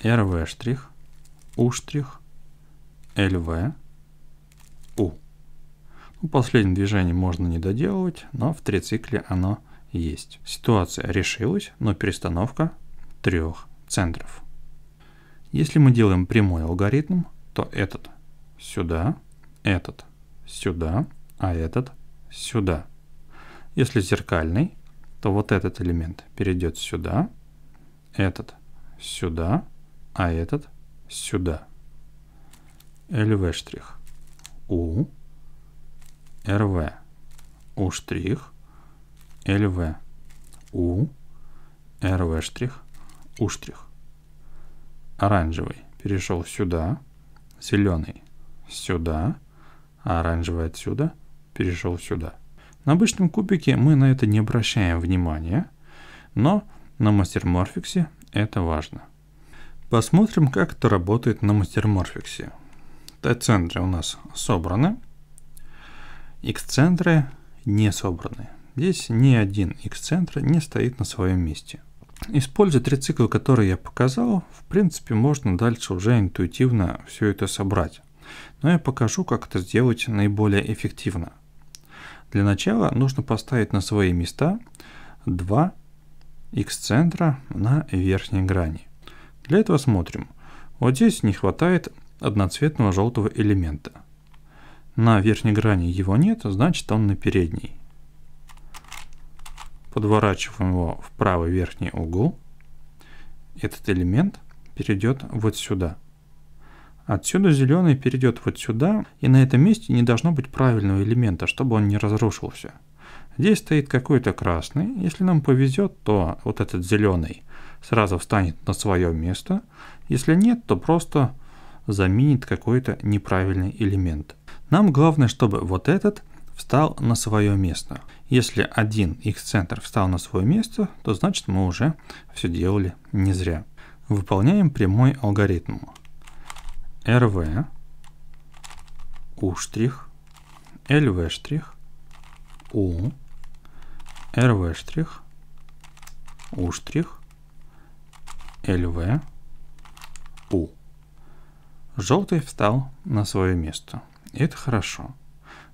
РВ штрих, У штрих, ЛВ, У. Ну, Последнее движение можно не доделывать, но в трицикле оно есть. Ситуация решилась, но перестановка трех центров. Если мы делаем прямой алгоритм, то этот сюда, этот сюда, а этот сюда. Если зеркальный, то вот этот элемент перейдет сюда, этот сюда, а этот сюда. LV U РВ, У', штрих ЛВ, У, РВ', штрих У'. штрих Оранжевый перешел сюда, зеленый сюда, а оранжевый отсюда перешел сюда. На обычном кубике мы на это не обращаем внимания, но на мастерморфиксе это важно. Посмотрим, как это работает на мастерморфиксе. Т-центры у нас собраны. X-центры не собраны. Здесь ни один X-центр не стоит на своем месте. Используя три цикла, которые я показал, в принципе можно дальше уже интуитивно все это собрать. Но я покажу, как это сделать наиболее эффективно. Для начала нужно поставить на свои места два X-центра на верхней грани. Для этого смотрим. Вот здесь не хватает одноцветного желтого элемента на верхней грани его нет, значит он на передней. Подворачиваем его в правый верхний угол. Этот элемент перейдет вот сюда. Отсюда зеленый перейдет вот сюда, и на этом месте не должно быть правильного элемента, чтобы он не разрушился. Здесь стоит какой-то красный. Если нам повезет, то вот этот зеленый сразу встанет на свое место. Если нет, то просто заменит какой-то неправильный элемент. Нам главное, чтобы вот этот встал на свое место. Если один их центр встал на свое место, то значит мы уже все делали не зря. Выполняем прямой алгоритм. RV, U', LV', U, RV', U', LV, U. Желтый встал на свое место это хорошо.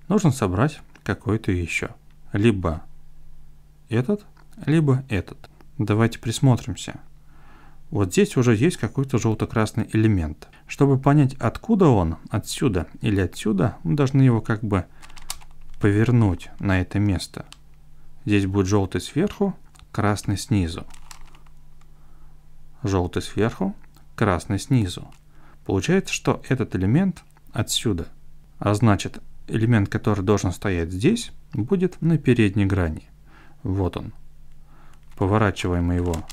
Нужно собрать какой-то еще. Либо этот, либо этот. Давайте присмотримся. Вот здесь уже есть какой-то желто-красный элемент. Чтобы понять, откуда он, отсюда или отсюда, мы должны его как бы повернуть на это место. Здесь будет желтый сверху, красный снизу. Желтый сверху, красный снизу. Получается, что этот элемент отсюда. А значит, элемент, который должен стоять здесь, будет на передней грани. Вот он. Поворачиваем его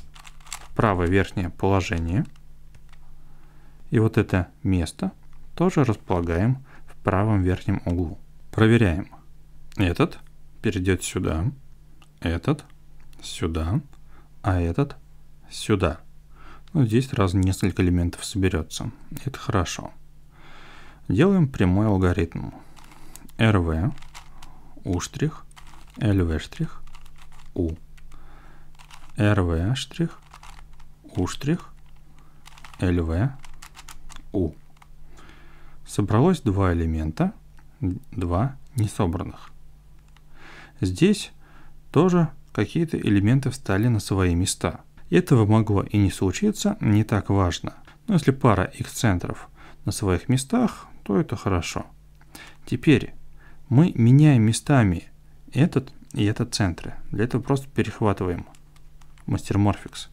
в правое верхнее положение. И вот это место тоже располагаем в правом верхнем углу. Проверяем. Этот перейдет сюда, этот сюда, а этот сюда. Ну, здесь сразу несколько элементов соберется. Это хорошо. Делаем прямой алгоритм. RV, U', LV', U. RV', U', LV, U. Собралось два элемента, два несобранных. Здесь тоже какие-то элементы встали на свои места. Этого могло и не случиться, не так важно. Но если пара их центров на своих местах, то это хорошо. Теперь мы меняем местами этот и этот центры. Для этого просто перехватываем мастер Morphix.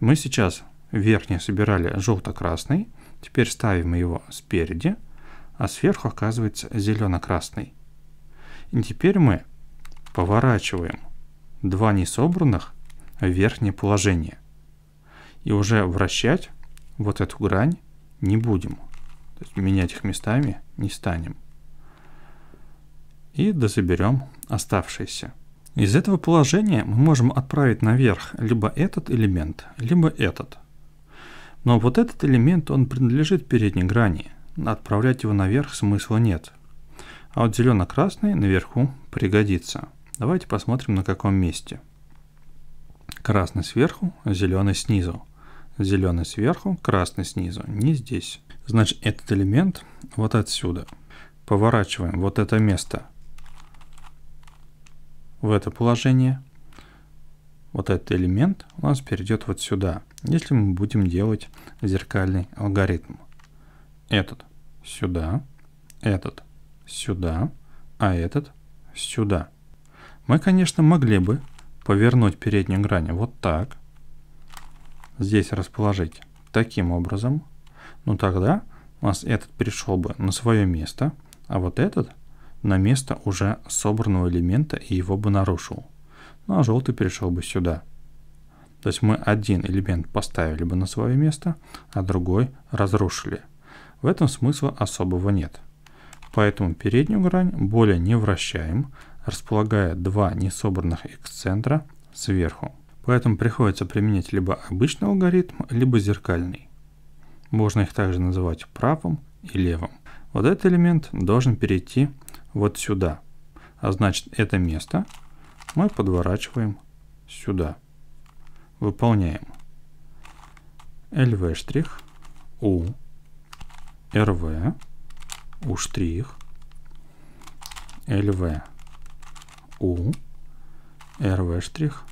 Мы сейчас верхний собирали желто-красный, теперь ставим его спереди, а сверху оказывается зелено-красный. И теперь мы поворачиваем два несобранных в верхнее положение. И уже вращать вот эту грань не будем. То есть менять их местами не станем. И дозаберем оставшиеся. Из этого положения мы можем отправить наверх либо этот элемент, либо этот. Но вот этот элемент, он принадлежит передней грани. Отправлять его наверх смысла нет. А вот зелено-красный наверху пригодится. Давайте посмотрим на каком месте. Красный сверху, зеленый снизу. Зеленый сверху, красный снизу. Не здесь. Значит, этот элемент вот отсюда. Поворачиваем вот это место в это положение. Вот этот элемент у нас перейдет вот сюда, если мы будем делать зеркальный алгоритм. Этот сюда, этот сюда, а этот сюда. Мы, конечно, могли бы повернуть переднюю грань вот так. Здесь расположить таким образом ну тогда у нас этот перешел бы на свое место, а вот этот на место уже собранного элемента и его бы нарушил. Ну а желтый перешел бы сюда. То есть мы один элемент поставили бы на свое место, а другой разрушили. В этом смысла особого нет. Поэтому переднюю грань более не вращаем, располагая два несобранных эксцентра сверху. Поэтому приходится применять либо обычный алгоритм, либо зеркальный. Можно их также называть правым и левым. Вот этот элемент должен перейти вот сюда. А значит, это место мы подворачиваем сюда. Выполняем. LV штрих, U, RV, U штрих, LV, U, RV штрих,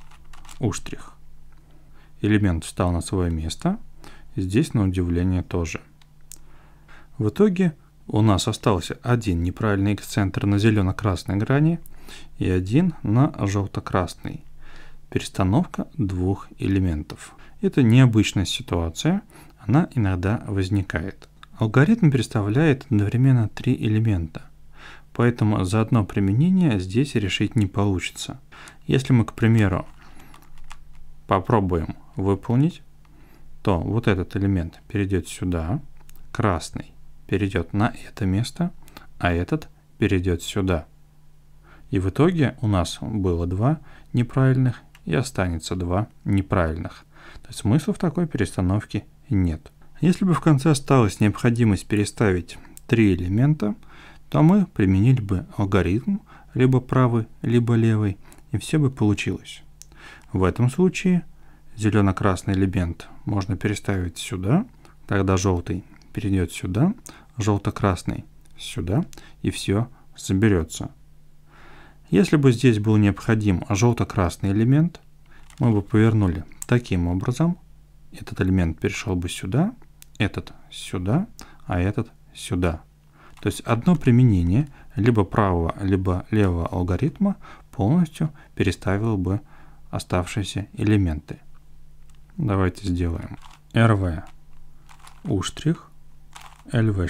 U штрих. Элемент встал на свое место. Здесь, на удивление, тоже. В итоге у нас остался один неправильный эксцентр на зелено-красной грани и один на желто-красной. Перестановка двух элементов. Это необычная ситуация, она иногда возникает. Алгоритм переставляет одновременно три элемента, поэтому за одно применение здесь решить не получится. Если мы, к примеру, попробуем выполнить то вот этот элемент перейдет сюда, красный перейдет на это место, а этот перейдет сюда. И в итоге у нас было два неправильных и останется два неправильных. То есть смысла в такой перестановке нет. Если бы в конце осталась необходимость переставить три элемента, то мы применили бы алгоритм, либо правый, либо левый, и все бы получилось. В этом случае – зелено-красный элемент можно переставить сюда, тогда желтый перейдет сюда, желто-красный сюда, и все соберется. Если бы здесь был необходим желто-красный элемент, мы бы повернули таким образом. Этот элемент перешел бы сюда, этот сюда, а этот сюда. То есть одно применение либо правого, либо левого алгоритма полностью переставило бы оставшиеся элементы. Давайте сделаем RV штрих LV',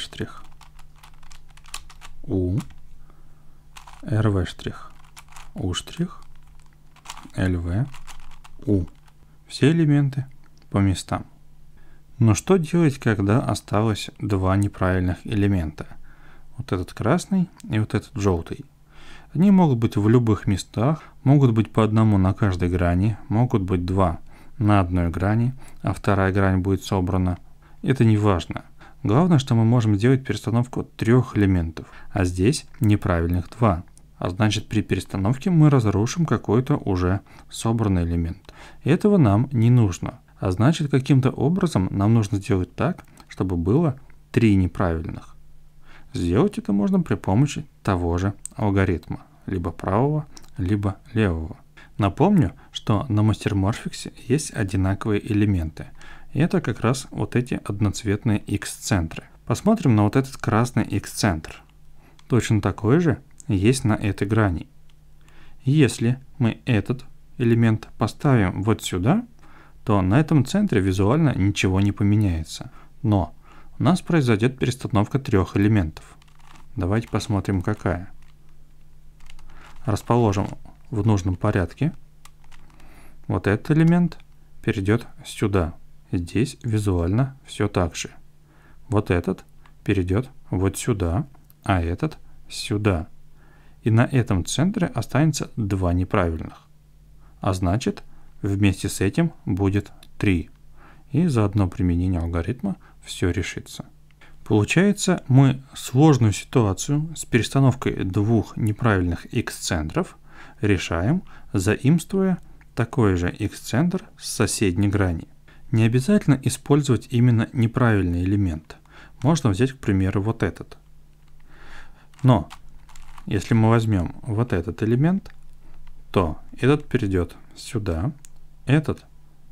U, RV', U', LV, у Все элементы по местам. Но что делать, когда осталось два неправильных элемента? Вот этот красный и вот этот желтый. Они могут быть в любых местах, могут быть по одному на каждой грани, могут быть два на одной грани, а вторая грань будет собрана. Это не важно. Главное, что мы можем сделать перестановку трех элементов, а здесь неправильных два. А значит, при перестановке мы разрушим какой-то уже собранный элемент. этого нам не нужно. А значит, каким-то образом нам нужно сделать так, чтобы было три неправильных. Сделать это можно при помощи того же алгоритма, либо правого, либо левого. Напомню, что на мастер Morphix есть одинаковые элементы. И это как раз вот эти одноцветные X-центры. Посмотрим на вот этот красный X-центр. Точно такой же есть на этой грани. Если мы этот элемент поставим вот сюда, то на этом центре визуально ничего не поменяется. Но у нас произойдет перестановка трех элементов. Давайте посмотрим какая. Расположим в нужном порядке, вот этот элемент перейдет сюда. Здесь визуально все так же. Вот этот перейдет вот сюда, а этот сюда. И на этом центре останется два неправильных. А значит, вместе с этим будет три. И за одно применение алгоритма все решится. Получается, мы сложную ситуацию с перестановкой двух неправильных x-центров – решаем, заимствуя такой же эксцентр с соседней грани. Не обязательно использовать именно неправильный элемент. Можно взять, к примеру, вот этот. Но если мы возьмем вот этот элемент, то этот перейдет сюда, этот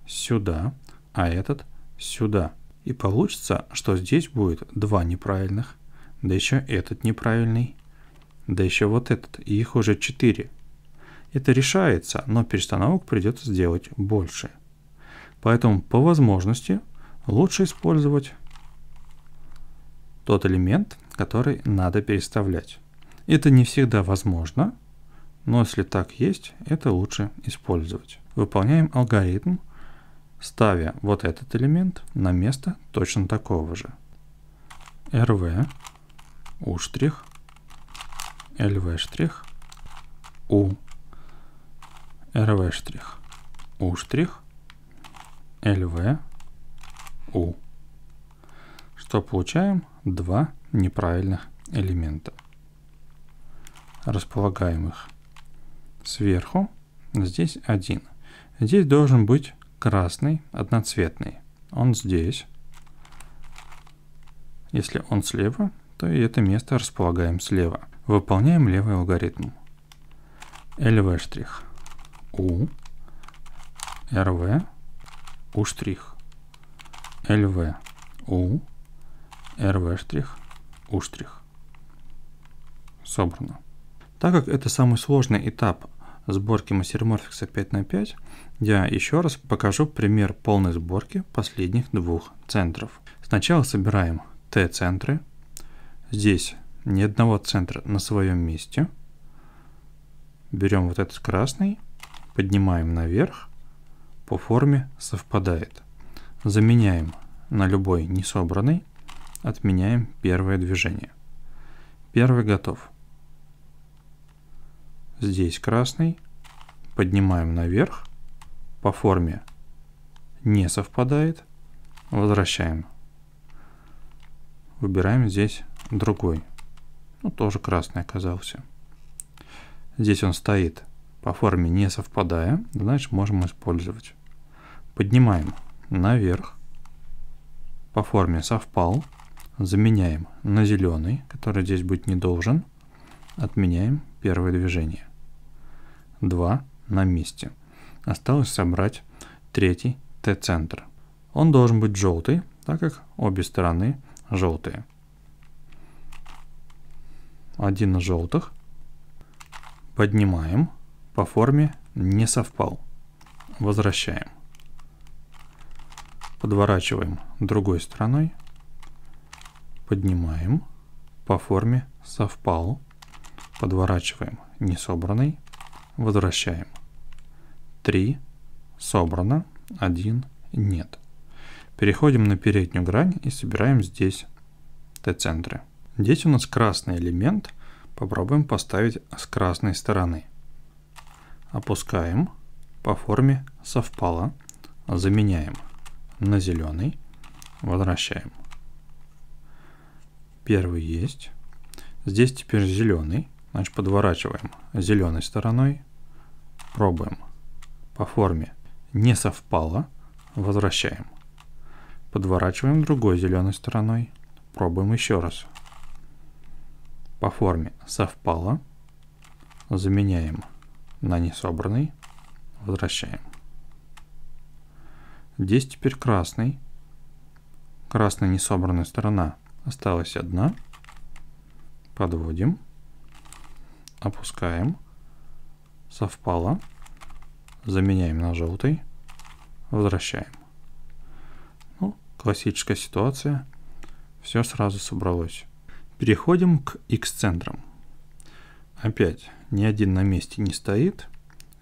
сюда, а этот сюда. И получится, что здесь будет два неправильных, да еще этот неправильный, да еще вот этот, и их уже четыре. Это решается, но перестановок придется сделать больше. Поэтому по возможности лучше использовать тот элемент, который надо переставлять. Это не всегда возможно, но если так есть, это лучше использовать. Выполняем алгоритм, ставя вот этот элемент на место точно такого же. RV, U', LV', U, РВ штрих, У штрих, ЛВ, У. Что получаем? Два неправильных элемента. Располагаем их сверху. Здесь один. Здесь должен быть красный, одноцветный. Он здесь. Если он слева, то и это место располагаем слева. Выполняем левый алгоритм. LV штрих. У, РВ, У штрих, ЛВ, У, РВ штрих, У штрих. Собрано. Так как это самый сложный этап сборки массерморфикса 5 на 5, я еще раз покажу пример полной сборки последних двух центров. Сначала собираем Т-центры. Здесь ни одного центра на своем месте. Берем вот этот красный поднимаем наверх, по форме совпадает. Заменяем на любой несобранный, отменяем первое движение. Первый готов. Здесь красный, поднимаем наверх, по форме не совпадает, возвращаем. Выбираем здесь другой, ну тоже красный оказался. Здесь он стоит по форме не совпадая, значит можем использовать. Поднимаем наверх, по форме совпал, заменяем на зеленый, который здесь быть не должен, отменяем первое движение. Два на месте. Осталось собрать третий Т-центр. Он должен быть желтый, так как обе стороны желтые. Один на желтых. Поднимаем по форме не совпал. Возвращаем. Подворачиваем другой стороной. Поднимаем. По форме совпал. Подворачиваем несобранный. Возвращаем. 3 собрано, 1 нет. Переходим на переднюю грань и собираем здесь Т-центры. Здесь у нас красный элемент. Попробуем поставить с красной стороны опускаем по форме совпало, заменяем на зеленый, возвращаем. Первый есть. Здесь теперь зеленый, значит подворачиваем зеленой стороной, пробуем по форме не совпало, возвращаем. Подворачиваем другой зеленой стороной, пробуем еще раз. По форме совпало, заменяем на несобранный, возвращаем. Здесь теперь красный. Красная несобранная сторона осталась одна. Подводим. Опускаем. Совпало. Заменяем на желтый. Возвращаем. Ну, классическая ситуация. Все сразу собралось. Переходим к x-центрам. Опять ни один на месте не стоит.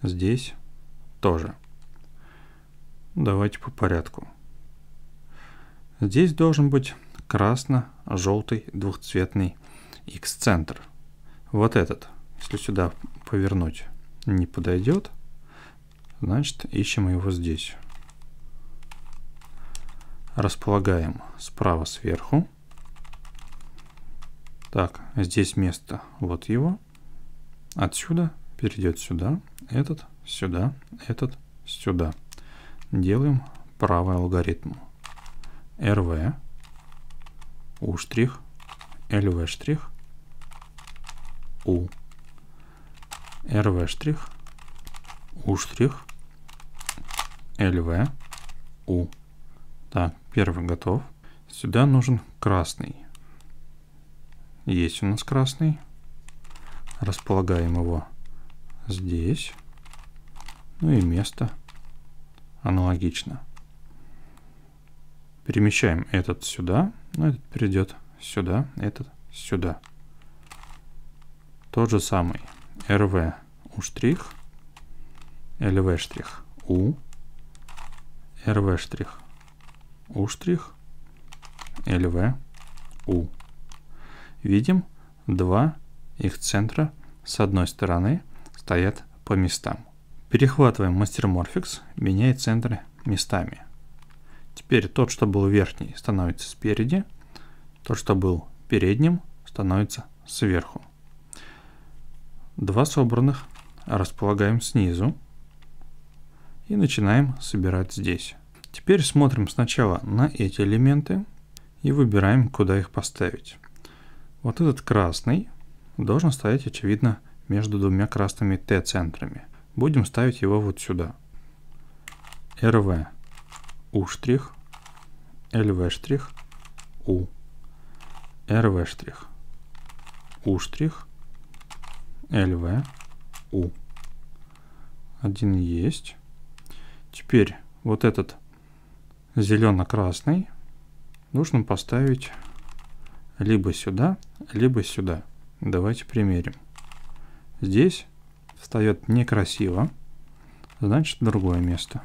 Здесь тоже. Давайте по порядку. Здесь должен быть красно-желтый двухцветный X-центр. Вот этот. Если сюда повернуть не подойдет, значит ищем его здесь. Располагаем справа сверху. Так, здесь место, вот его. Отсюда перейдет сюда, этот сюда, этот сюда. Делаем правый алгоритм. РВ, У', ЛВ', штрих У, РВ', штрих У', штрих ЛВ, У. Так, первый готов. Сюда нужен красный. Есть у нас красный. Располагаем его здесь. Ну и место аналогично. Перемещаем этот сюда. Ну, этот перейдет сюда, этот сюда. Тот же самый. RV штрих LV' U, RV' U', LV У Видим два их центра с одной стороны стоят по местам. Перехватываем мастер Morphix, меняя центры местами. Теперь тот, что был верхний, становится спереди, тот, что был передним, становится сверху. Два собранных располагаем снизу и начинаем собирать здесь. Теперь смотрим сначала на эти элементы и выбираем, куда их поставить. Вот этот красный – должен стоять, очевидно, между двумя красными Т-центрами. Будем ставить его вот сюда. РВ У', штрих ЛВ', штрих У, РВ', штрих У', штрих ЛВ, У. Один есть. Теперь вот этот зелено-красный нужно поставить либо сюда, либо сюда. Давайте примерим. Здесь встает некрасиво, значит другое место.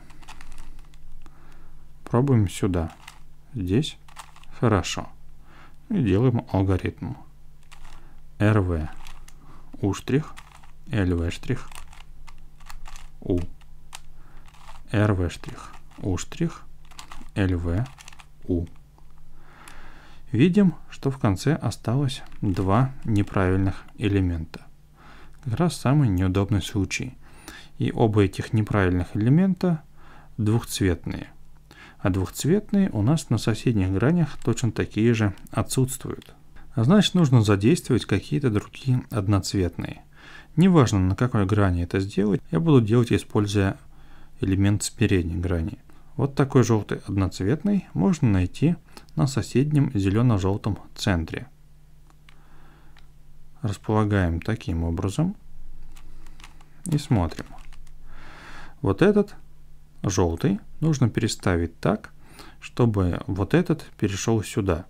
Пробуем сюда. Здесь хорошо. И делаем алгоритм. RV U' LV' У RV' U' LV U видим, что в конце осталось два неправильных элемента. Как раз самый неудобный случай. И оба этих неправильных элемента двухцветные. А двухцветные у нас на соседних гранях точно такие же отсутствуют. А значит нужно задействовать какие-то другие одноцветные. Неважно на какой грани это сделать, я буду делать используя элемент с передней грани. Вот такой желтый одноцветный можно найти на соседнем зелено-желтом центре. Располагаем таким образом и смотрим. Вот этот желтый нужно переставить так, чтобы вот этот перешел сюда.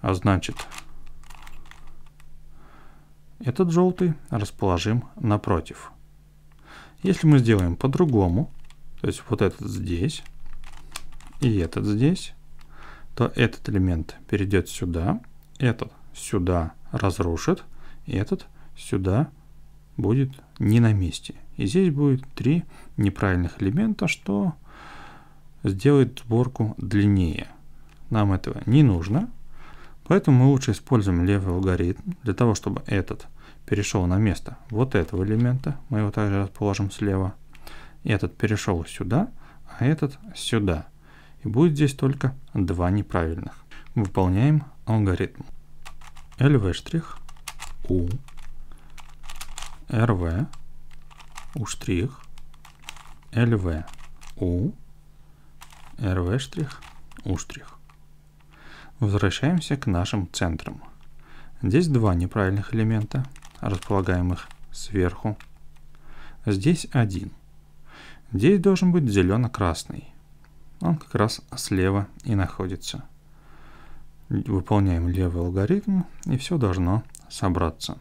А значит, этот желтый расположим напротив. Если мы сделаем по-другому, то есть вот этот здесь и этот здесь, то этот элемент перейдет сюда, этот сюда разрушит, и этот сюда будет не на месте. И здесь будет три неправильных элемента, что сделает сборку длиннее. Нам этого не нужно, поэтому мы лучше используем левый алгоритм для того, чтобы этот перешел на место вот этого элемента. Мы его также расположим слева. Этот перешел сюда, а этот сюда. И будет здесь только два неправильных. Выполняем алгоритм. LV' U RV U' LV U RV' U'. Возвращаемся к нашим центрам. Здесь два неправильных элемента, располагаемых сверху. Здесь один – Здесь должен быть зелено-красный. Он как раз слева и находится. Выполняем левый алгоритм, и все должно собраться.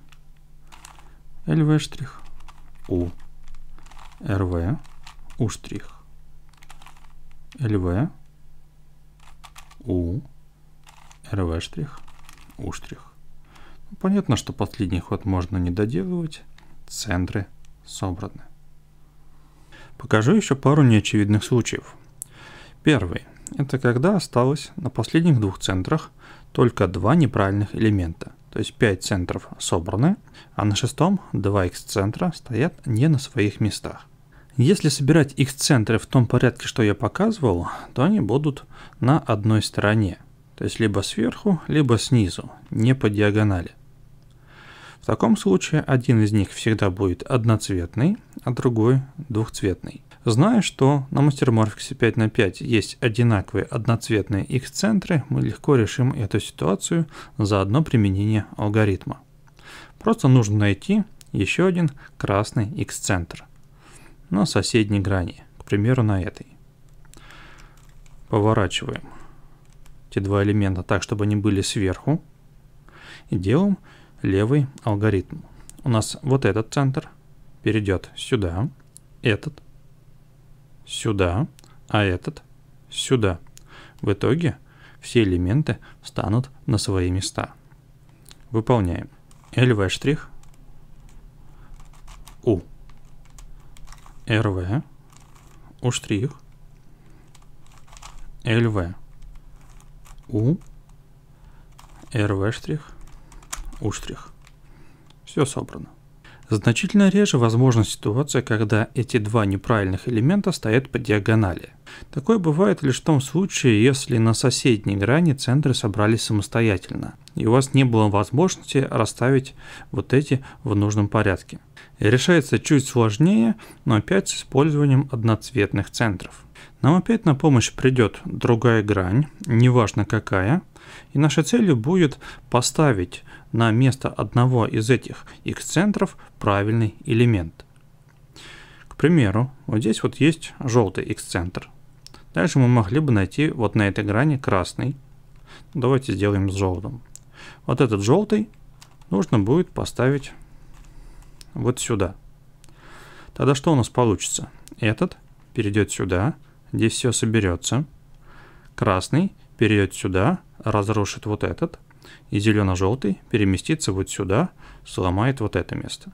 LV штрих, U, RV, U штрих, LV, U, RV штрих, U штрих. Понятно, что последний ход можно не доделывать, центры собраны. Покажу еще пару неочевидных случаев. Первый – это когда осталось на последних двух центрах только два неправильных элемента, то есть 5 центров собраны, а на шестом 2 x-центра стоят не на своих местах. Если собирать x-центры в том порядке, что я показывал, то они будут на одной стороне, то есть либо сверху, либо снизу, не по диагонали. В таком случае один из них всегда будет одноцветный, а другой двухцветный. Зная, что на мастерморфиксе 5 на 5 есть одинаковые одноцветные их центры, мы легко решим эту ситуацию за одно применение алгоритма. Просто нужно найти еще один красный x-центр на соседней грани, к примеру, на этой. Поворачиваем эти два элемента так, чтобы они были сверху и делаем левый алгоритм. У нас вот этот центр перейдет сюда, этот сюда, а этот сюда. В итоге все элементы встанут на свои места. Выполняем. LV штрих U RV U штрих LV U RV штрих U штрих. Все собрано. Значительно реже возможна ситуация, когда эти два неправильных элемента стоят по диагонали. Такое бывает лишь в том случае, если на соседней грани центры собрались самостоятельно, и у вас не было возможности расставить вот эти в нужном порядке. И решается чуть сложнее, но опять с использованием одноцветных центров. Нам опять на помощь придет другая грань, неважно какая, и нашей целью будет поставить на место одного из этих x-центров правильный элемент. К примеру, вот здесь вот есть желтый x-центр. Дальше мы могли бы найти вот на этой грани красный. Давайте сделаем с желтым. Вот этот желтый нужно будет поставить вот сюда. Тогда что у нас получится? Этот перейдет сюда, здесь все соберется. Красный перейдет сюда, разрушит вот этот, и зелено-желтый переместится вот сюда, сломает вот это место.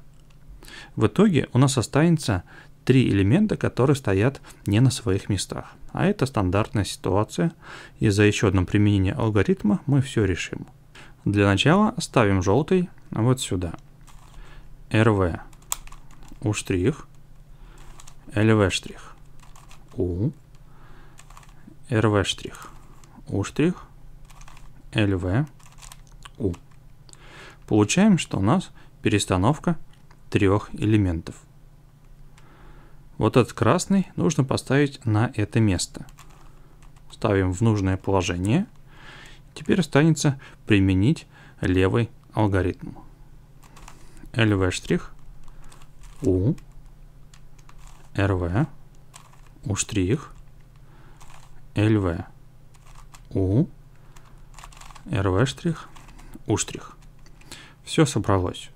В итоге у нас останется три элемента, которые стоят не на своих местах. А это стандартная ситуация, и за еще одно применение алгоритма мы все решим. Для начала ставим желтый вот сюда. RV U штрих, LV штрих, У, RV штрих. Уштрих LV, U. Получаем, что у нас перестановка трех элементов. Вот этот красный нужно поставить на это место. Ставим в нужное положение. Теперь останется применить левый алгоритм. LV' U RV U' LV у, RV штрих, U штрих. Все собралось.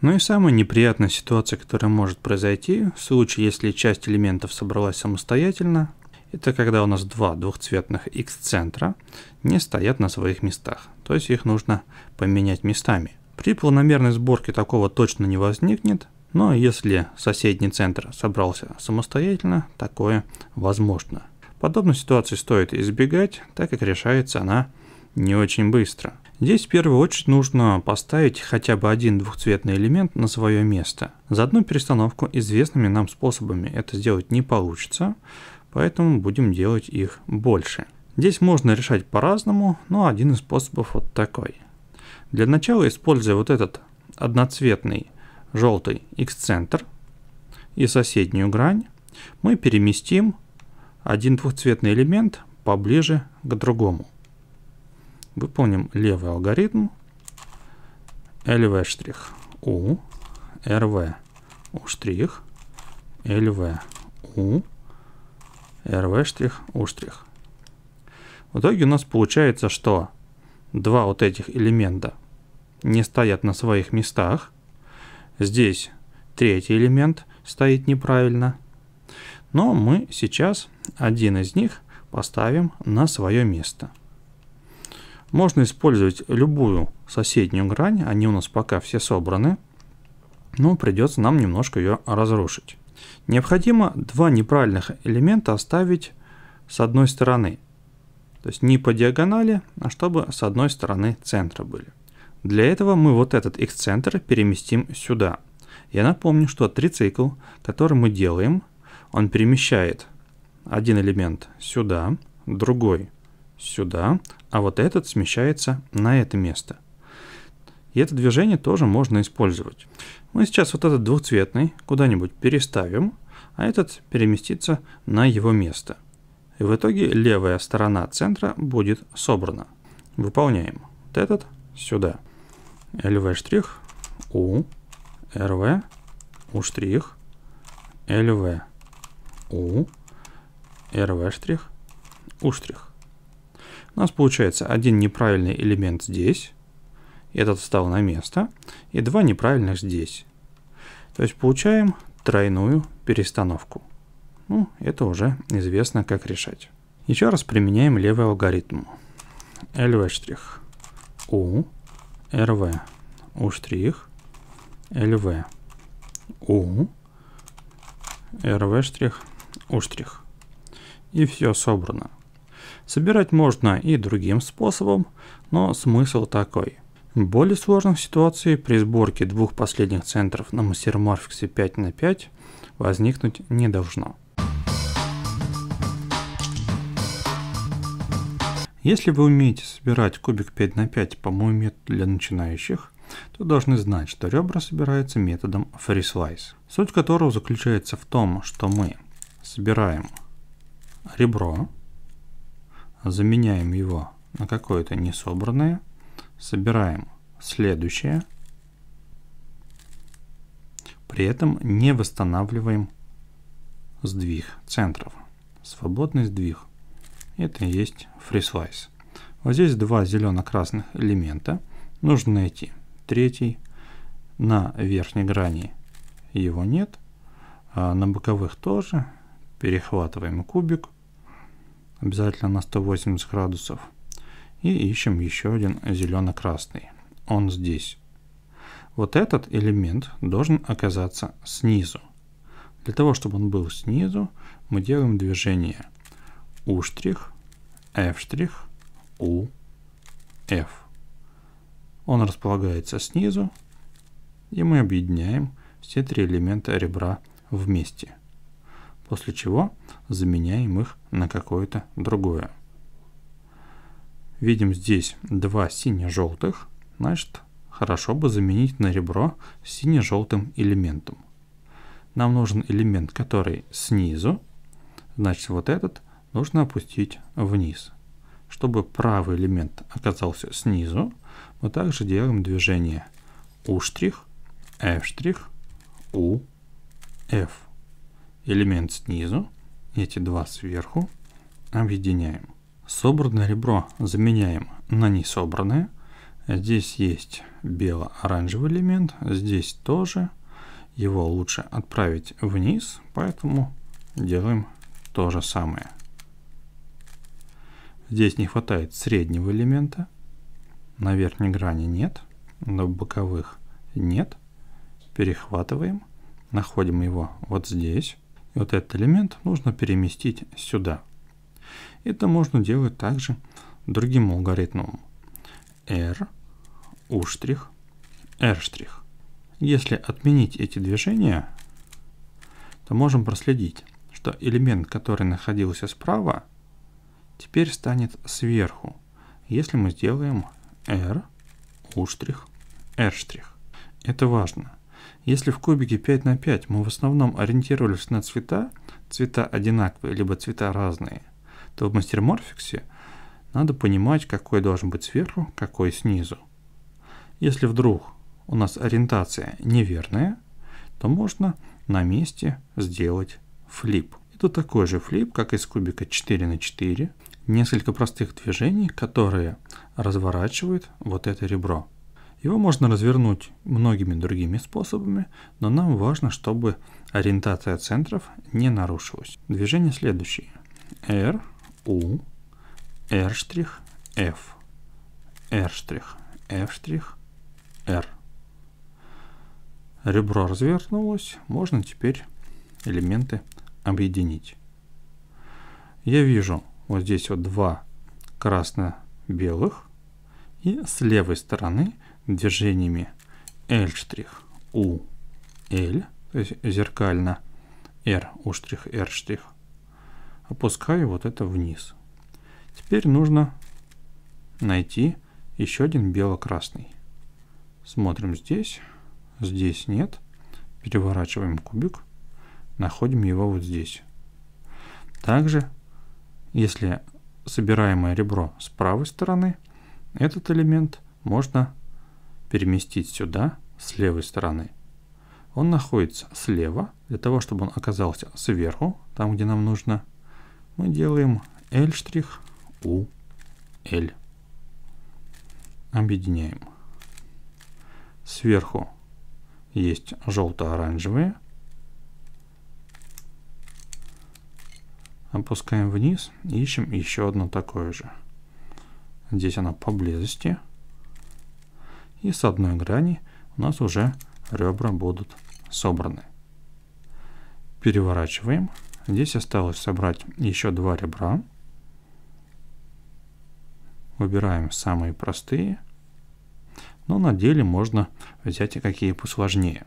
Ну и самая неприятная ситуация, которая может произойти в случае, если часть элементов собралась самостоятельно, это когда у нас два двухцветных X-центра не стоят на своих местах, то есть их нужно поменять местами. При планомерной сборке такого точно не возникнет, но если соседний центр собрался самостоятельно, такое возможно. Подобной ситуации стоит избегать, так как решается она не очень быстро. Здесь в первую очередь нужно поставить хотя бы один двухцветный элемент на свое место. За одну перестановку известными нам способами это сделать не получится, поэтому будем делать их больше. Здесь можно решать по-разному, но один из способов вот такой. Для начала, используя вот этот одноцветный желтый эксцентр и соседнюю грань, мы переместим один двухцветный элемент поближе к другому. Выполним левый алгоритм. LV штрих U, RV U штрих, LV U, RV штрих U штрих. В итоге у нас получается, что два вот этих элемента не стоят на своих местах. Здесь третий элемент стоит неправильно. Но мы сейчас один из них поставим на свое место. Можно использовать любую соседнюю грань, они у нас пока все собраны, но придется нам немножко ее разрушить. Необходимо два неправильных элемента оставить с одной стороны. То есть не по диагонали, а чтобы с одной стороны центра были. Для этого мы вот этот x-центр переместим сюда. Я напомню, что трицикл, который мы делаем, он перемещает один элемент сюда, другой сюда, а вот этот смещается на это место. И это движение тоже можно использовать. Мы сейчас вот этот двухцветный куда-нибудь переставим, а этот переместится на его место. И в итоге левая сторона центра будет собрана. Выполняем. Вот этот сюда. LV штрих, U, RV, U штрих, LV, U, RV штрих, U штрих. У нас получается один неправильный элемент здесь, этот встал на место, и два неправильных здесь. То есть получаем тройную перестановку. Ну, это уже известно, как решать. Еще раз применяем левый алгоритм. LV штрих, U, RV, U штрих, LV, U, RV штрих, U штрих и все собрано. Собирать можно и другим способом, но смысл такой. в Более сложных ситуаций при сборке двух последних центров на мастермарфиксе 5 на 5 возникнуть не должно. Если вы умеете собирать кубик 5 на 5 по моему методу для начинающих, то должны знать, что ребра собираются методом FreeSlice, суть которого заключается в том, что мы собираем ребро, заменяем его на какое-то несобранное, собираем следующее, при этом не восстанавливаем сдвиг центров. Свободный сдвиг. Это и есть slice Вот здесь два зелено-красных элемента. Нужно найти третий. На верхней грани его нет. А на боковых тоже. Перехватываем кубик обязательно на 180 градусов. И ищем еще один зелено-красный. Он здесь. Вот этот элемент должен оказаться снизу. Для того, чтобы он был снизу, мы делаем движение U', F', штрих U, F. Он располагается снизу, и мы объединяем все три элемента ребра вместе после чего заменяем их на какое-то другое. Видим здесь два сине-желтых, значит, хорошо бы заменить на ребро сине-желтым элементом. Нам нужен элемент, который снизу, значит, вот этот нужно опустить вниз. Чтобы правый элемент оказался снизу, мы также делаем движение U', F', U, F элемент снизу, эти два сверху, объединяем. Собранное ребро заменяем на несобранное. Здесь есть бело-оранжевый элемент, здесь тоже. Его лучше отправить вниз, поэтому делаем то же самое. Здесь не хватает среднего элемента. На верхней грани нет, на боковых нет. Перехватываем, находим его вот здесь. И вот этот элемент нужно переместить сюда. Это можно делать также другим алгоритмом. R, U', R'. Если отменить эти движения, то можем проследить, что элемент, который находился справа, теперь станет сверху, если мы сделаем R, U', R'. Это важно. Если в кубике 5 на 5 мы в основном ориентировались на цвета, цвета одинаковые, либо цвета разные, то в мастерморфиксе надо понимать, какой должен быть сверху, какой снизу. Если вдруг у нас ориентация неверная, то можно на месте сделать флип. Это такой же флип, как из кубика 4 на 4. Несколько простых движений, которые разворачивают вот это ребро. Его можно развернуть многими другими способами, но нам важно, чтобы ориентация центров не нарушилась. Движения следующие. R, U, R', F, R', F', R. Ребро развернулось, можно теперь элементы объединить. Я вижу вот здесь вот два красно-белых, и с левой стороны движениями L' U L, то есть зеркально R U' R', опускаю вот это вниз. Теперь нужно найти еще один бело-красный. Смотрим здесь, здесь нет. Переворачиваем кубик, находим его вот здесь. Также, если собираемое ребро с правой стороны, этот элемент можно переместить сюда с левой стороны. Он находится слева. Для того, чтобы он оказался сверху, там, где нам нужно, мы делаем L' U L. Объединяем. Сверху есть желто-оранжевые. Опускаем вниз, ищем еще одно такое же. Здесь оно поблизости. И с одной грани у нас уже ребра будут собраны. Переворачиваем. Здесь осталось собрать еще два ребра. Выбираем самые простые. Но на деле можно взять и какие посложнее.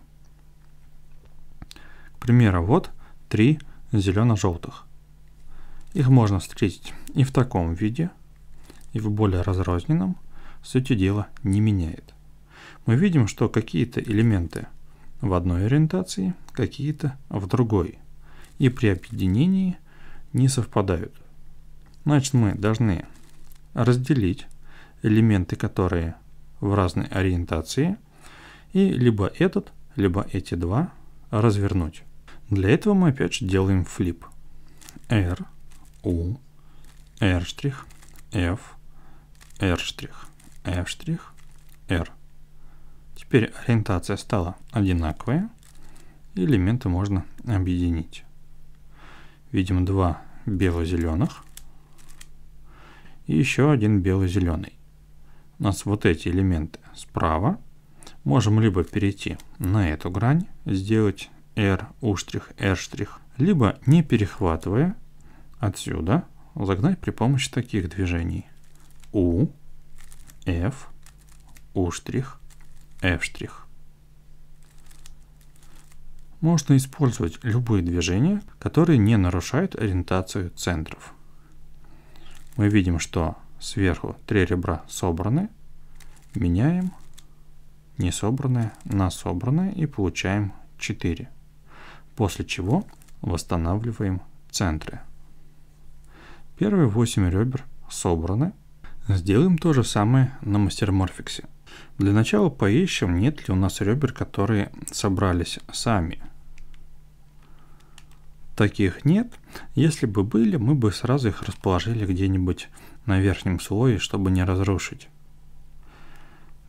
К примеру, вот три зелено-желтых. Их можно встретить и в таком виде, и в более разрозненном. Суть дела не меняет мы видим, что какие-то элементы в одной ориентации, какие-то в другой. И при объединении не совпадают. Значит, мы должны разделить элементы, которые в разной ориентации, и либо этот, либо эти два развернуть. Для этого мы опять же делаем флип. R, U, R', F, R', F', R. Теперь ориентация стала одинаковая. Элементы можно объединить. Видим два бело-зеленых и еще один бело-зеленый. У нас вот эти элементы справа. Можем либо перейти на эту грань, сделать R, U', R', либо не перехватывая отсюда, загнать при помощи таких движений. U, F, U', F'. Можно использовать любые движения, которые не нарушают ориентацию центров. Мы видим, что сверху три ребра собраны. Меняем не на собранное и получаем 4. После чего восстанавливаем центры. Первые 8 ребер собраны. Сделаем то же самое на мастерморфиксе. Для начала поищем, нет ли у нас ребер, которые собрались сами. Таких нет. Если бы были, мы бы сразу их расположили где-нибудь на верхнем слое, чтобы не разрушить.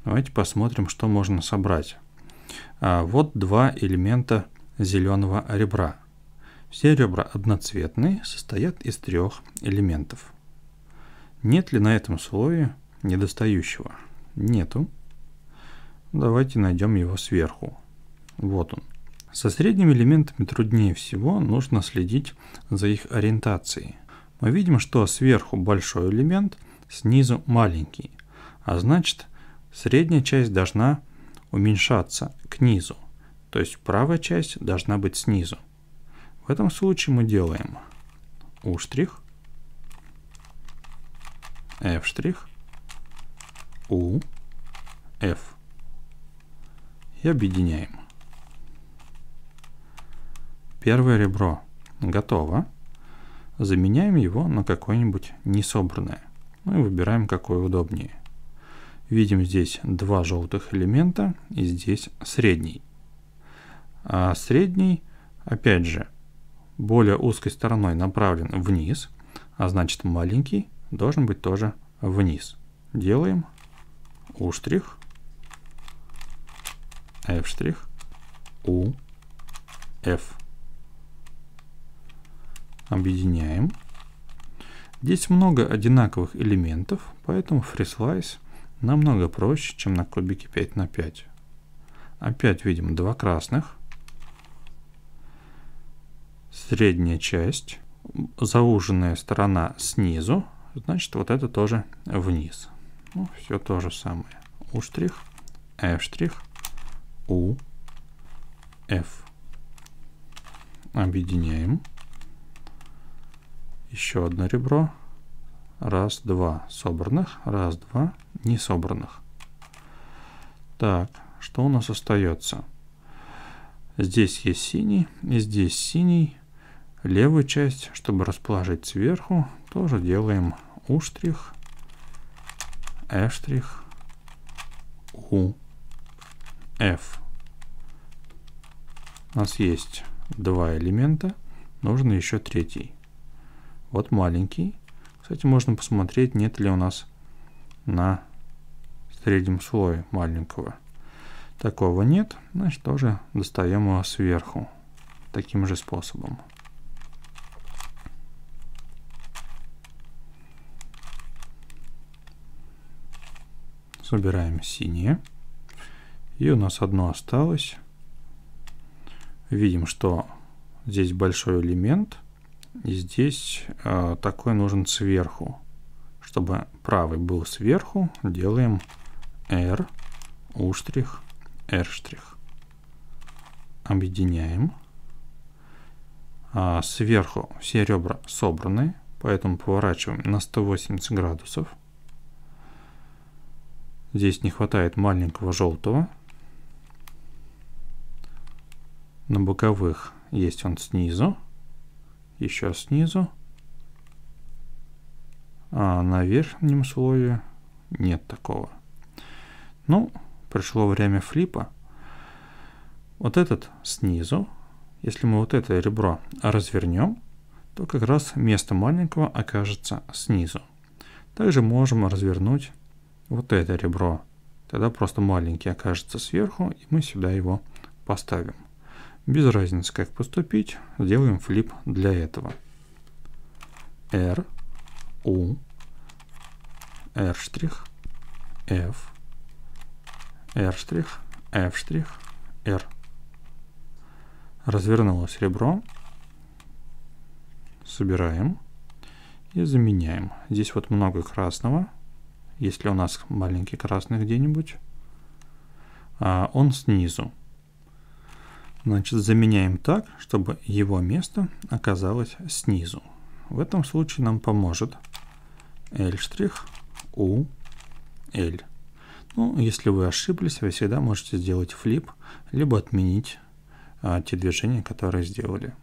Давайте посмотрим, что можно собрать. А, вот два элемента зеленого ребра. Все ребра одноцветные, состоят из трех элементов. Нет ли на этом слое недостающего? Нету. Давайте найдем его сверху. Вот он. Со средними элементами труднее всего, нужно следить за их ориентацией. Мы видим, что сверху большой элемент, снизу маленький. А значит, средняя часть должна уменьшаться к низу. То есть правая часть должна быть снизу. В этом случае мы делаем U', F', U, F и объединяем. Первое ребро готово. Заменяем его на какое-нибудь несобранное. Ну и выбираем, какое удобнее. Видим здесь два желтых элемента и здесь средний. А средний, опять же, более узкой стороной направлен вниз, а значит маленький должен быть тоже вниз. Делаем U', F штрих, U, F. Объединяем. Здесь много одинаковых элементов, поэтому FreeSlice намного проще, чем на кубике 5 на 5. Опять видим два красных. Средняя часть, зауженная сторона снизу, значит вот это тоже вниз. Ну, все то же самое. У штрих, F штрих, у, F. Объединяем. Еще одно ребро. Раз, два собранных. Раз, два не собранных. Так, что у нас остается? Здесь есть синий, и здесь синий. Левую часть, чтобы расположить сверху, тоже делаем U', F', У. Э f. У нас есть два элемента, нужен еще третий. Вот маленький. Кстати, можно посмотреть, нет ли у нас на среднем слое маленького. Такого нет, значит тоже достаем его сверху таким же способом. Собираем синие. И у нас одно осталось. Видим, что здесь большой элемент. И здесь э, такой нужен сверху. Чтобы правый был сверху, делаем R, U', R'. штрих. Объединяем. А сверху все ребра собраны, поэтому поворачиваем на 180 градусов. Здесь не хватает маленького желтого. На боковых есть он снизу, еще снизу. А на верхнем слое нет такого. Ну, пришло время флипа. Вот этот снизу, если мы вот это ребро развернем, то как раз место маленького окажется снизу. Также можем развернуть вот это ребро. Тогда просто маленький окажется сверху, и мы сюда его поставим. Без разницы, как поступить. Сделаем флип для этого. R, U, R', F, R', F', R. Развернулось ребро. Собираем и заменяем. Здесь вот много красного. Если у нас маленький красный где-нибудь, а, он снизу. Значит, заменяем так, чтобы его место оказалось снизу. В этом случае нам поможет L' U L. Ну, если вы ошиблись, вы всегда можете сделать флип, либо отменить а, те движения, которые сделали.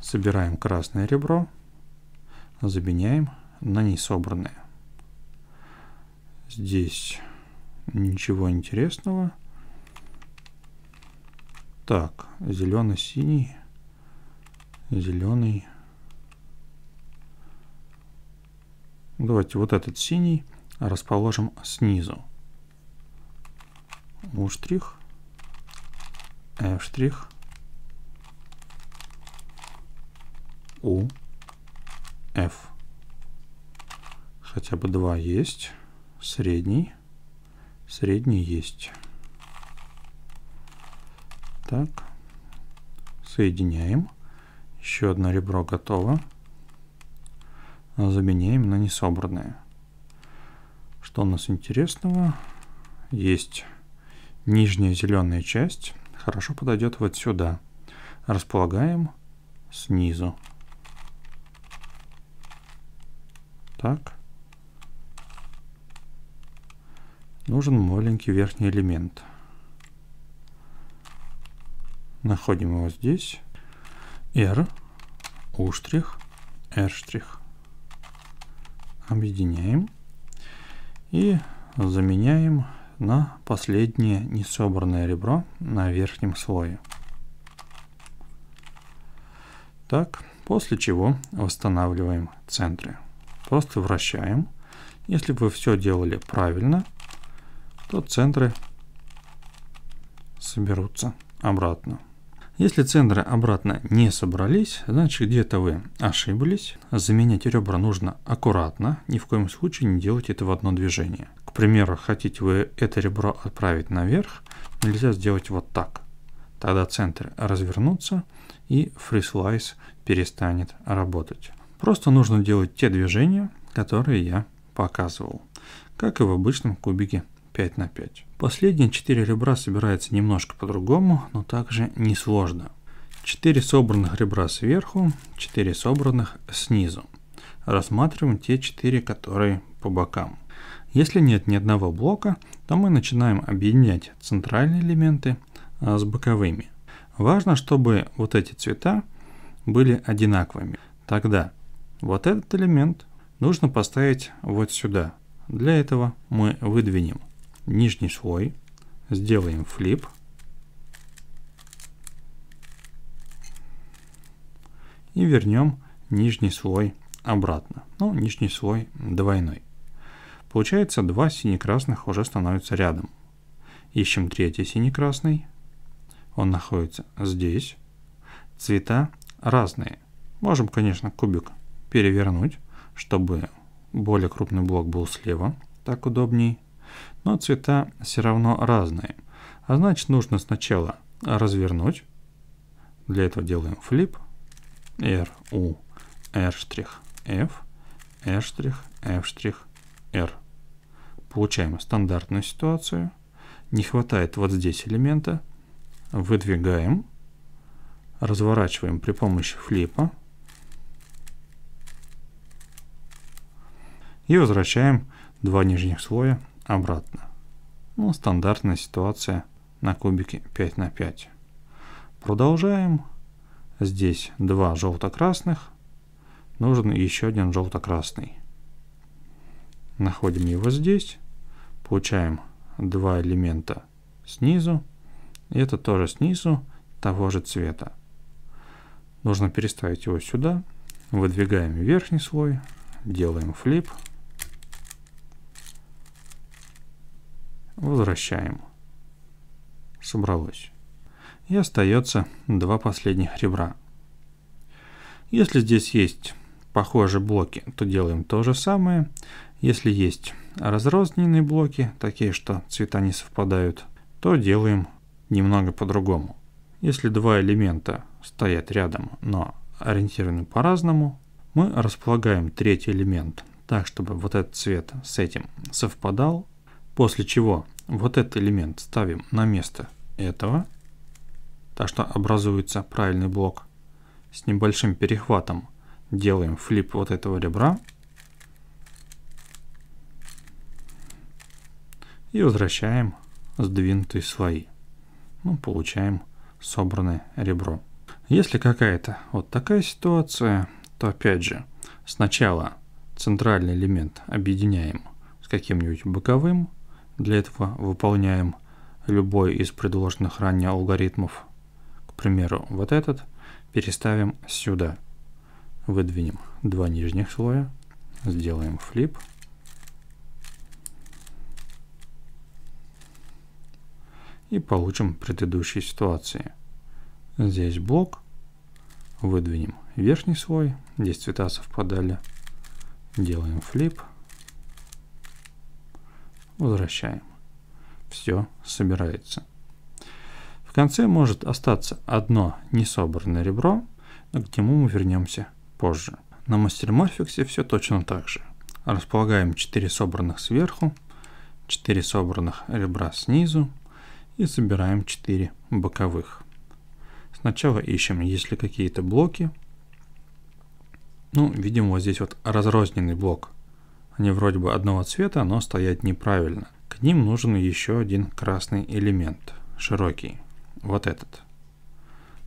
Собираем красное ребро, заменяем на несобранное. Здесь ничего интересного. Так, зеленый, синий, зеленый. Давайте вот этот синий расположим снизу. У штрих, F э, штрих, У, F. Хотя бы два есть. Средний, средний есть. Так, соединяем. Еще одно ребро готово. Заменяем на несобранное. Что у нас интересного? Есть нижняя зеленая часть. Хорошо подойдет вот сюда. Располагаем снизу. Так. Нужен маленький верхний элемент. Находим его здесь. R, U', R'. Объединяем. И заменяем на последнее несобранное ребро на верхнем слое. Так, после чего восстанавливаем центры. Просто вращаем. Если вы все делали правильно, то центры соберутся обратно. Если центры обратно не собрались, значит где-то вы ошиблись. Заменять ребра нужно аккуратно, ни в коем случае не делать это в одно движение. К примеру, хотите вы это ребро отправить наверх, нельзя сделать вот так. Тогда центры развернутся и фрислайс перестанет работать. Просто нужно делать те движения, которые я показывал, как и в обычном кубике 5 на 5. Последние четыре ребра собираются немножко по-другому, но также несложно. Четыре собранных ребра сверху, четыре собранных снизу. Рассматриваем те четыре, которые по бокам. Если нет ни одного блока, то мы начинаем объединять центральные элементы а, с боковыми. Важно, чтобы вот эти цвета были одинаковыми. Тогда вот этот элемент нужно поставить вот сюда. Для этого мы выдвинем нижний слой, сделаем флип и вернем нижний слой обратно. Ну, нижний слой двойной. Получается, два сине-красных уже становятся рядом. Ищем третий сине-красный. Он находится здесь. Цвета разные. Можем, конечно, кубик перевернуть, чтобы более крупный блок был слева. Так удобней но цвета все равно разные. А значит, нужно сначала развернуть. Для этого делаем flip R, U, R', F, R', F', R. Получаем стандартную ситуацию. Не хватает вот здесь элемента. Выдвигаем. Разворачиваем при помощи флипа. И возвращаем два нижних слоя обратно. Ну, стандартная ситуация на кубике 5 на 5. Продолжаем. Здесь два желто-красных. Нужен еще один желто-красный. Находим его здесь. Получаем два элемента снизу. И это тоже снизу того же цвета. Нужно переставить его сюда. Выдвигаем верхний слой. Делаем флип. Возвращаем. Собралось. И остается два последних ребра. Если здесь есть похожие блоки, то делаем то же самое. Если есть разрозненные блоки, такие, что цвета не совпадают, то делаем немного по-другому. Если два элемента стоят рядом, но ориентированы по-разному, мы располагаем третий элемент так, чтобы вот этот цвет с этим совпадал, После чего вот этот элемент ставим на место этого, так что образуется правильный блок. С небольшим перехватом делаем флип вот этого ребра. И возвращаем сдвинутые слои. Ну, получаем собранное ребро. Если какая-то вот такая ситуация, то опять же, сначала центральный элемент объединяем с каким-нибудь боковым, для этого выполняем любой из предложенных ранее алгоритмов. К примеру, вот этот переставим сюда. Выдвинем два нижних слоя, сделаем флип. И получим предыдущие ситуации. Здесь блок. Выдвинем верхний слой. Здесь цвета совпадали. Делаем флип. Флип возвращаем. Все собирается. В конце может остаться одно несобранное ребро, но к нему мы вернемся позже. На мастерморфиксе все точно так же. Располагаем 4 собранных сверху, 4 собранных ребра снизу и собираем 4 боковых. Сначала ищем, есть ли какие-то блоки. Ну, видим, вот здесь вот разрозненный блок – они вроде бы одного цвета, но стоят неправильно. К ним нужен еще один красный элемент, широкий, вот этот.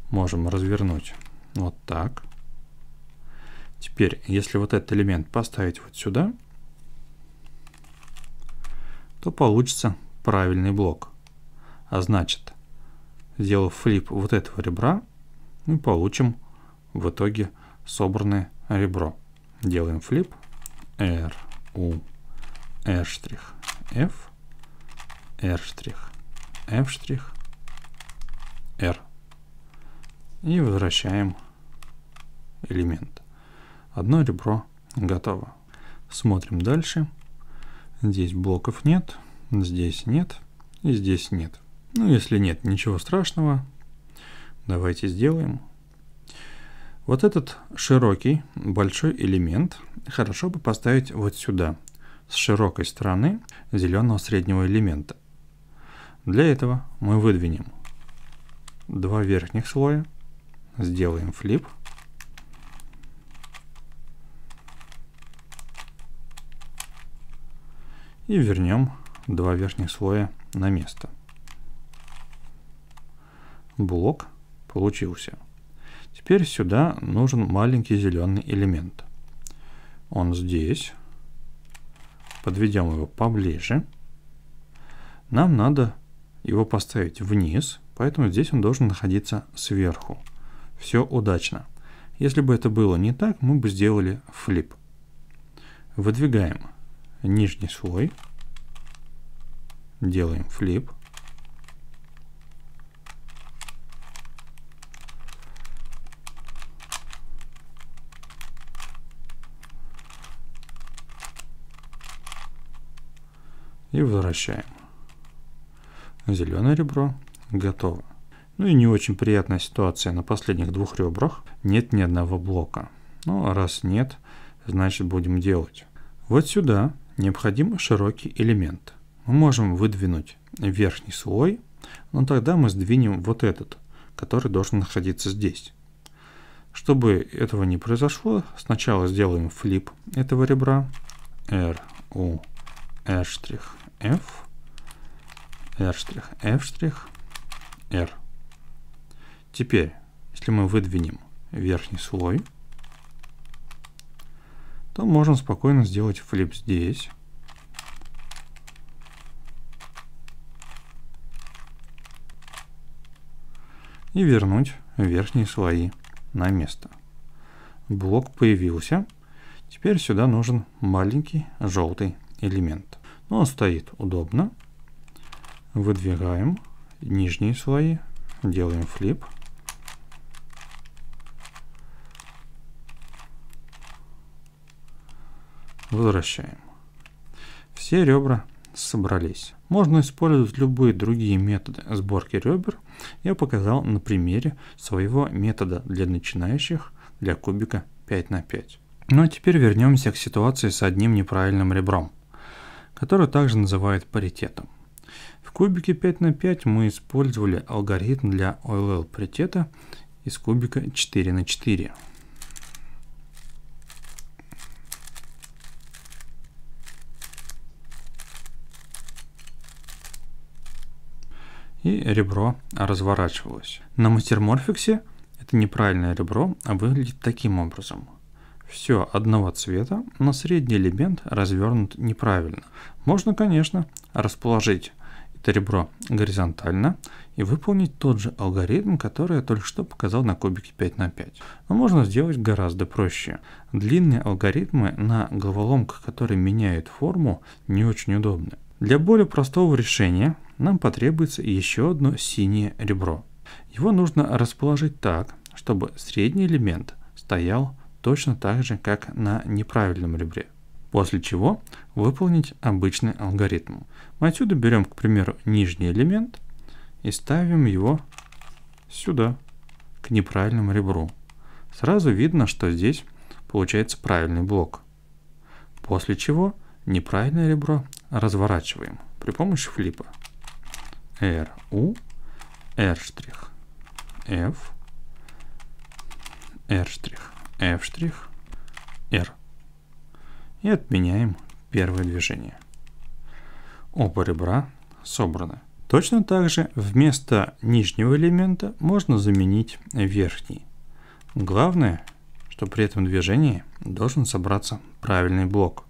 Можем развернуть вот так. Теперь, если вот этот элемент поставить вот сюда, то получится правильный блок. А значит, сделав флип вот этого ребра, мы получим в итоге собранное ребро. Делаем флип R у штрих F, R', F', штрих R. И возвращаем элемент. Одно ребро готово. Смотрим дальше. Здесь блоков нет, здесь нет и здесь нет. Ну, если нет, ничего страшного. Давайте сделаем. Вот этот широкий, большой элемент хорошо бы поставить вот сюда, с широкой стороны зеленого среднего элемента. Для этого мы выдвинем два верхних слоя, сделаем флип, и вернем два верхних слоя на место. Блок получился. Теперь сюда нужен маленький зеленый элемент. Он здесь. Подведем его поближе. Нам надо его поставить вниз, поэтому здесь он должен находиться сверху. Все удачно. Если бы это было не так, мы бы сделали флип. Выдвигаем нижний слой. Делаем флип. и возвращаем. Зеленое ребро. Готово. Ну и не очень приятная ситуация на последних двух ребрах. Нет ни одного блока. Ну, а раз нет, значит будем делать. Вот сюда необходим широкий элемент. Мы можем выдвинуть верхний слой, но тогда мы сдвинем вот этот, который должен находиться здесь. Чтобы этого не произошло, сначала сделаем флип этого ребра. R, U, R' f, r', f', r. Теперь, если мы выдвинем верхний слой, то можем спокойно сделать флип здесь. И вернуть верхние слои на место. Блок появился. Теперь сюда нужен маленький желтый элемент. Ну, он стоит удобно. Выдвигаем нижние слои. Делаем флип. Возвращаем. Все ребра собрались. Можно использовать любые другие методы сборки ребер. Я показал на примере своего метода для начинающих для кубика 5 на 5. Ну а теперь вернемся к ситуации с одним неправильным ребром которую также называют паритетом. В кубике 5 на 5 мы использовали алгоритм для OLL паритета из кубика 4 на 4. и ребро разворачивалось. На мастерморфиксе это неправильное ребро а выглядит таким образом все одного цвета, но средний элемент развернут неправильно. Можно, конечно, расположить это ребро горизонтально и выполнить тот же алгоритм, который я только что показал на кубике 5 на 5. Но можно сделать гораздо проще. Длинные алгоритмы на головоломках, которые меняют форму, не очень удобны. Для более простого решения нам потребуется еще одно синее ребро. Его нужно расположить так, чтобы средний элемент стоял точно так же, как на неправильном ребре. После чего выполнить обычный алгоритм. Мы отсюда берем, к примеру, нижний элемент и ставим его сюда, к неправильному ребру. Сразу видно, что здесь получается правильный блок. После чего неправильное ребро разворачиваем при помощи флипа. R, U, R', F, R'. F', R. И отменяем первое движение. Оба ребра собраны. Точно так же вместо нижнего элемента можно заменить верхний. Главное, что при этом движении должен собраться правильный блок.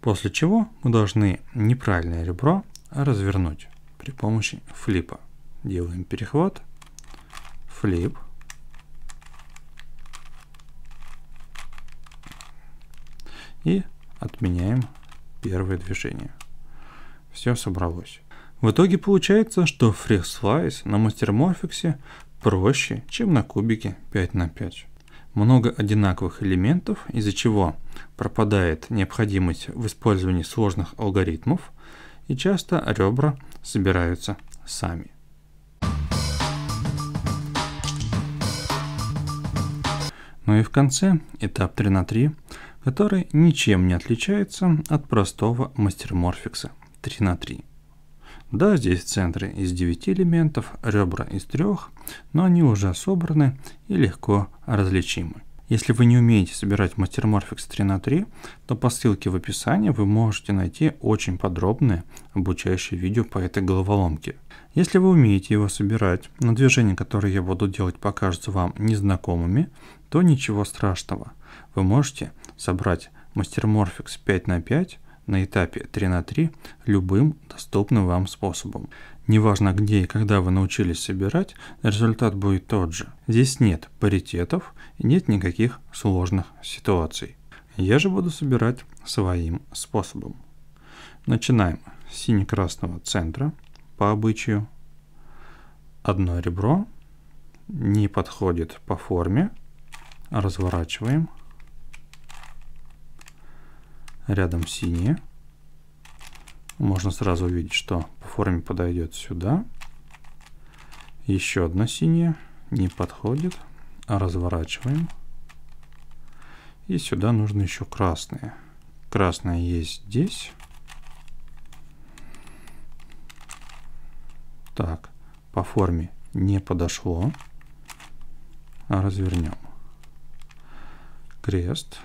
После чего мы должны неправильное ребро развернуть при помощи флипа. Делаем перехват, флип, и отменяем первое движение. Все собралось. В итоге получается, что фресслайс на мастерморфиксе проще, чем на кубике 5 на 5. Много одинаковых элементов, из-за чего пропадает необходимость в использовании сложных алгоритмов, и часто ребра собираются сами. Ну и в конце этап 3 на 3 который ничем не отличается от простого мастерморфикса 3 на 3. Да, здесь центры из 9 элементов, ребра из 3, но они уже собраны и легко различимы. Если вы не умеете собирать мастерморфикс 3 на 3, то по ссылке в описании вы можете найти очень подробное обучающее видео по этой головоломке. Если вы умеете его собирать, но движения, которые я буду делать, покажутся вам незнакомыми, то ничего страшного – вы можете собрать мастерморфикс 5 на 5 на этапе 3 на 3 любым доступным вам способом. Неважно где и когда вы научились собирать, результат будет тот же. Здесь нет паритетов и нет никаких сложных ситуаций. Я же буду собирать своим способом. Начинаем с сине-красного центра по обычаю. Одно ребро не подходит по форме. Разворачиваем рядом синие. Можно сразу увидеть, что по форме подойдет сюда. Еще одна синяя не подходит. Разворачиваем. И сюда нужно еще красные. красная есть здесь. Так, по форме не подошло. Развернем. Крест. Крест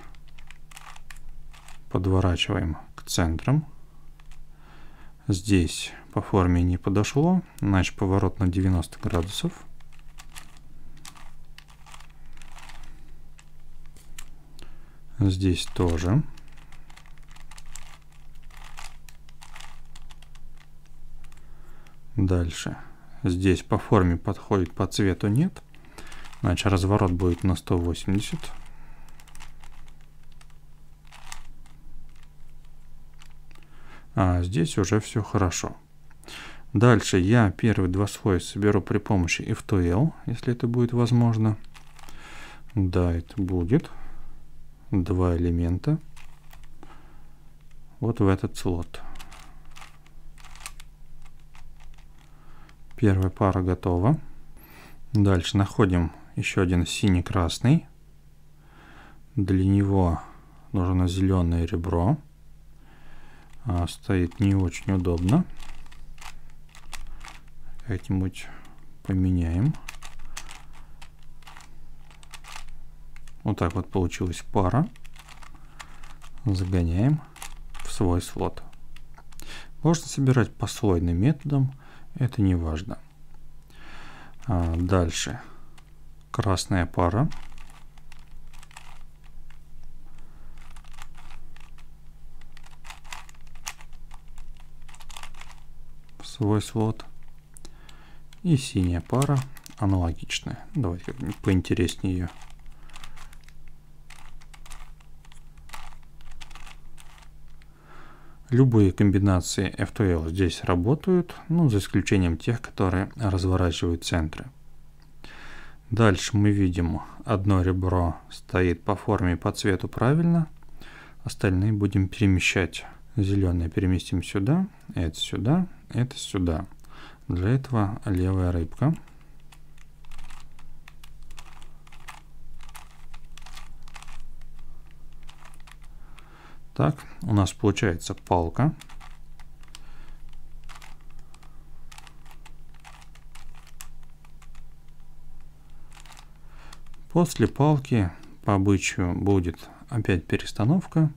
подворачиваем к центрам. Здесь по форме не подошло, значит поворот на 90 градусов. Здесь тоже. Дальше. Здесь по форме подходит, по цвету нет. Значит, разворот будет на 180. а здесь уже все хорошо. Дальше я первые два слоя соберу при помощи F2L, если это будет возможно. Да, это будет. Два элемента. Вот в этот слот. Первая пара готова. Дальше находим еще один синий-красный. Для него нужно зеленое ребро. А, стоит не очень удобно. Как-нибудь поменяем. Вот так вот получилась пара. Загоняем в свой слот. Можно собирать послойным методом, это не важно. А, дальше. Красная пара. свой слот. И синяя пара аналогичная. Давайте как-нибудь поинтереснее ее. Любые комбинации F2L здесь работают, ну, за исключением тех, которые разворачивают центры. Дальше мы видим, одно ребро стоит по форме и по цвету правильно, остальные будем перемещать. Зеленое переместим сюда, это сюда, это сюда. Для этого левая рыбка. Так, у нас получается палка. После палки по обычаю будет опять перестановка.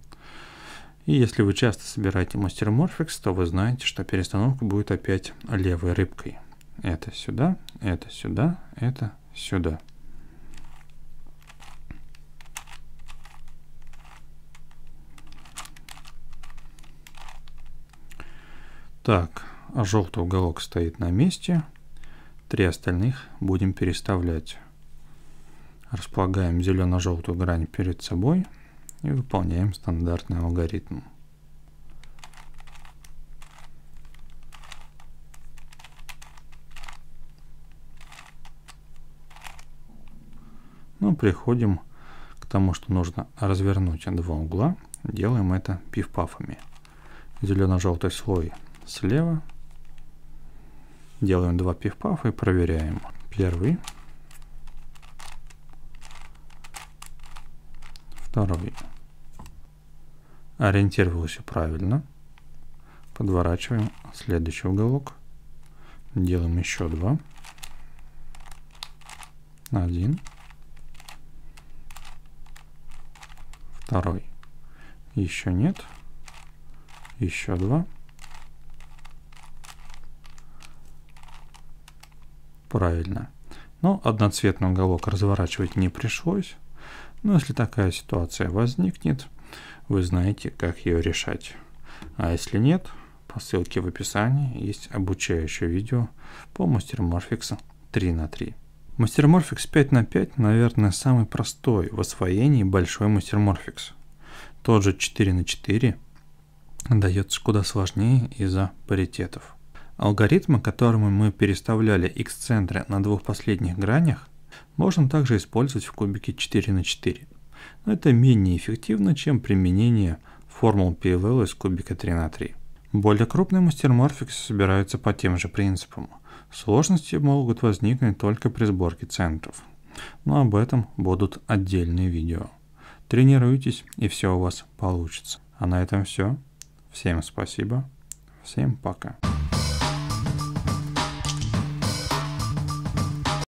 И если вы часто собираете мастер Морфикс, то вы знаете, что перестановка будет опять левой рыбкой. Это сюда, это сюда, это сюда. Так, желтый уголок стоит на месте. Три остальных будем переставлять. Располагаем зелено-желтую грань перед собой и выполняем стандартный алгоритм. Ну, приходим к тому, что нужно развернуть два угла. Делаем это пиф-пафами. Зелено-желтый слой слева. Делаем два пиф-пафа и проверяем. Первый. Второй ориентировался правильно. Подворачиваем следующий уголок. Делаем еще два. Один. Второй. Еще нет. Еще два. Правильно. Но одноцветный уголок разворачивать не пришлось. Но если такая ситуация возникнет, вы знаете, как ее решать. А если нет, по ссылке в описании есть обучающее видео по мастерморфиксу 3 на 3. Мастерморфикс 5 на 5, наверное, самый простой в освоении большой мастерморфикс. Тот же 4 на 4 дается куда сложнее из-за паритетов. Алгоритмы, которыми мы переставляли x-центры на двух последних гранях, можно также использовать в кубике 4 на 4 но это менее эффективно, чем применение формул PLL из кубика 3 на 3. Более крупные мастерморфиксы собираются по тем же принципам. Сложности могут возникнуть только при сборке центров. Но об этом будут отдельные видео. Тренируйтесь, и все у вас получится. А на этом все. Всем спасибо. Всем пока.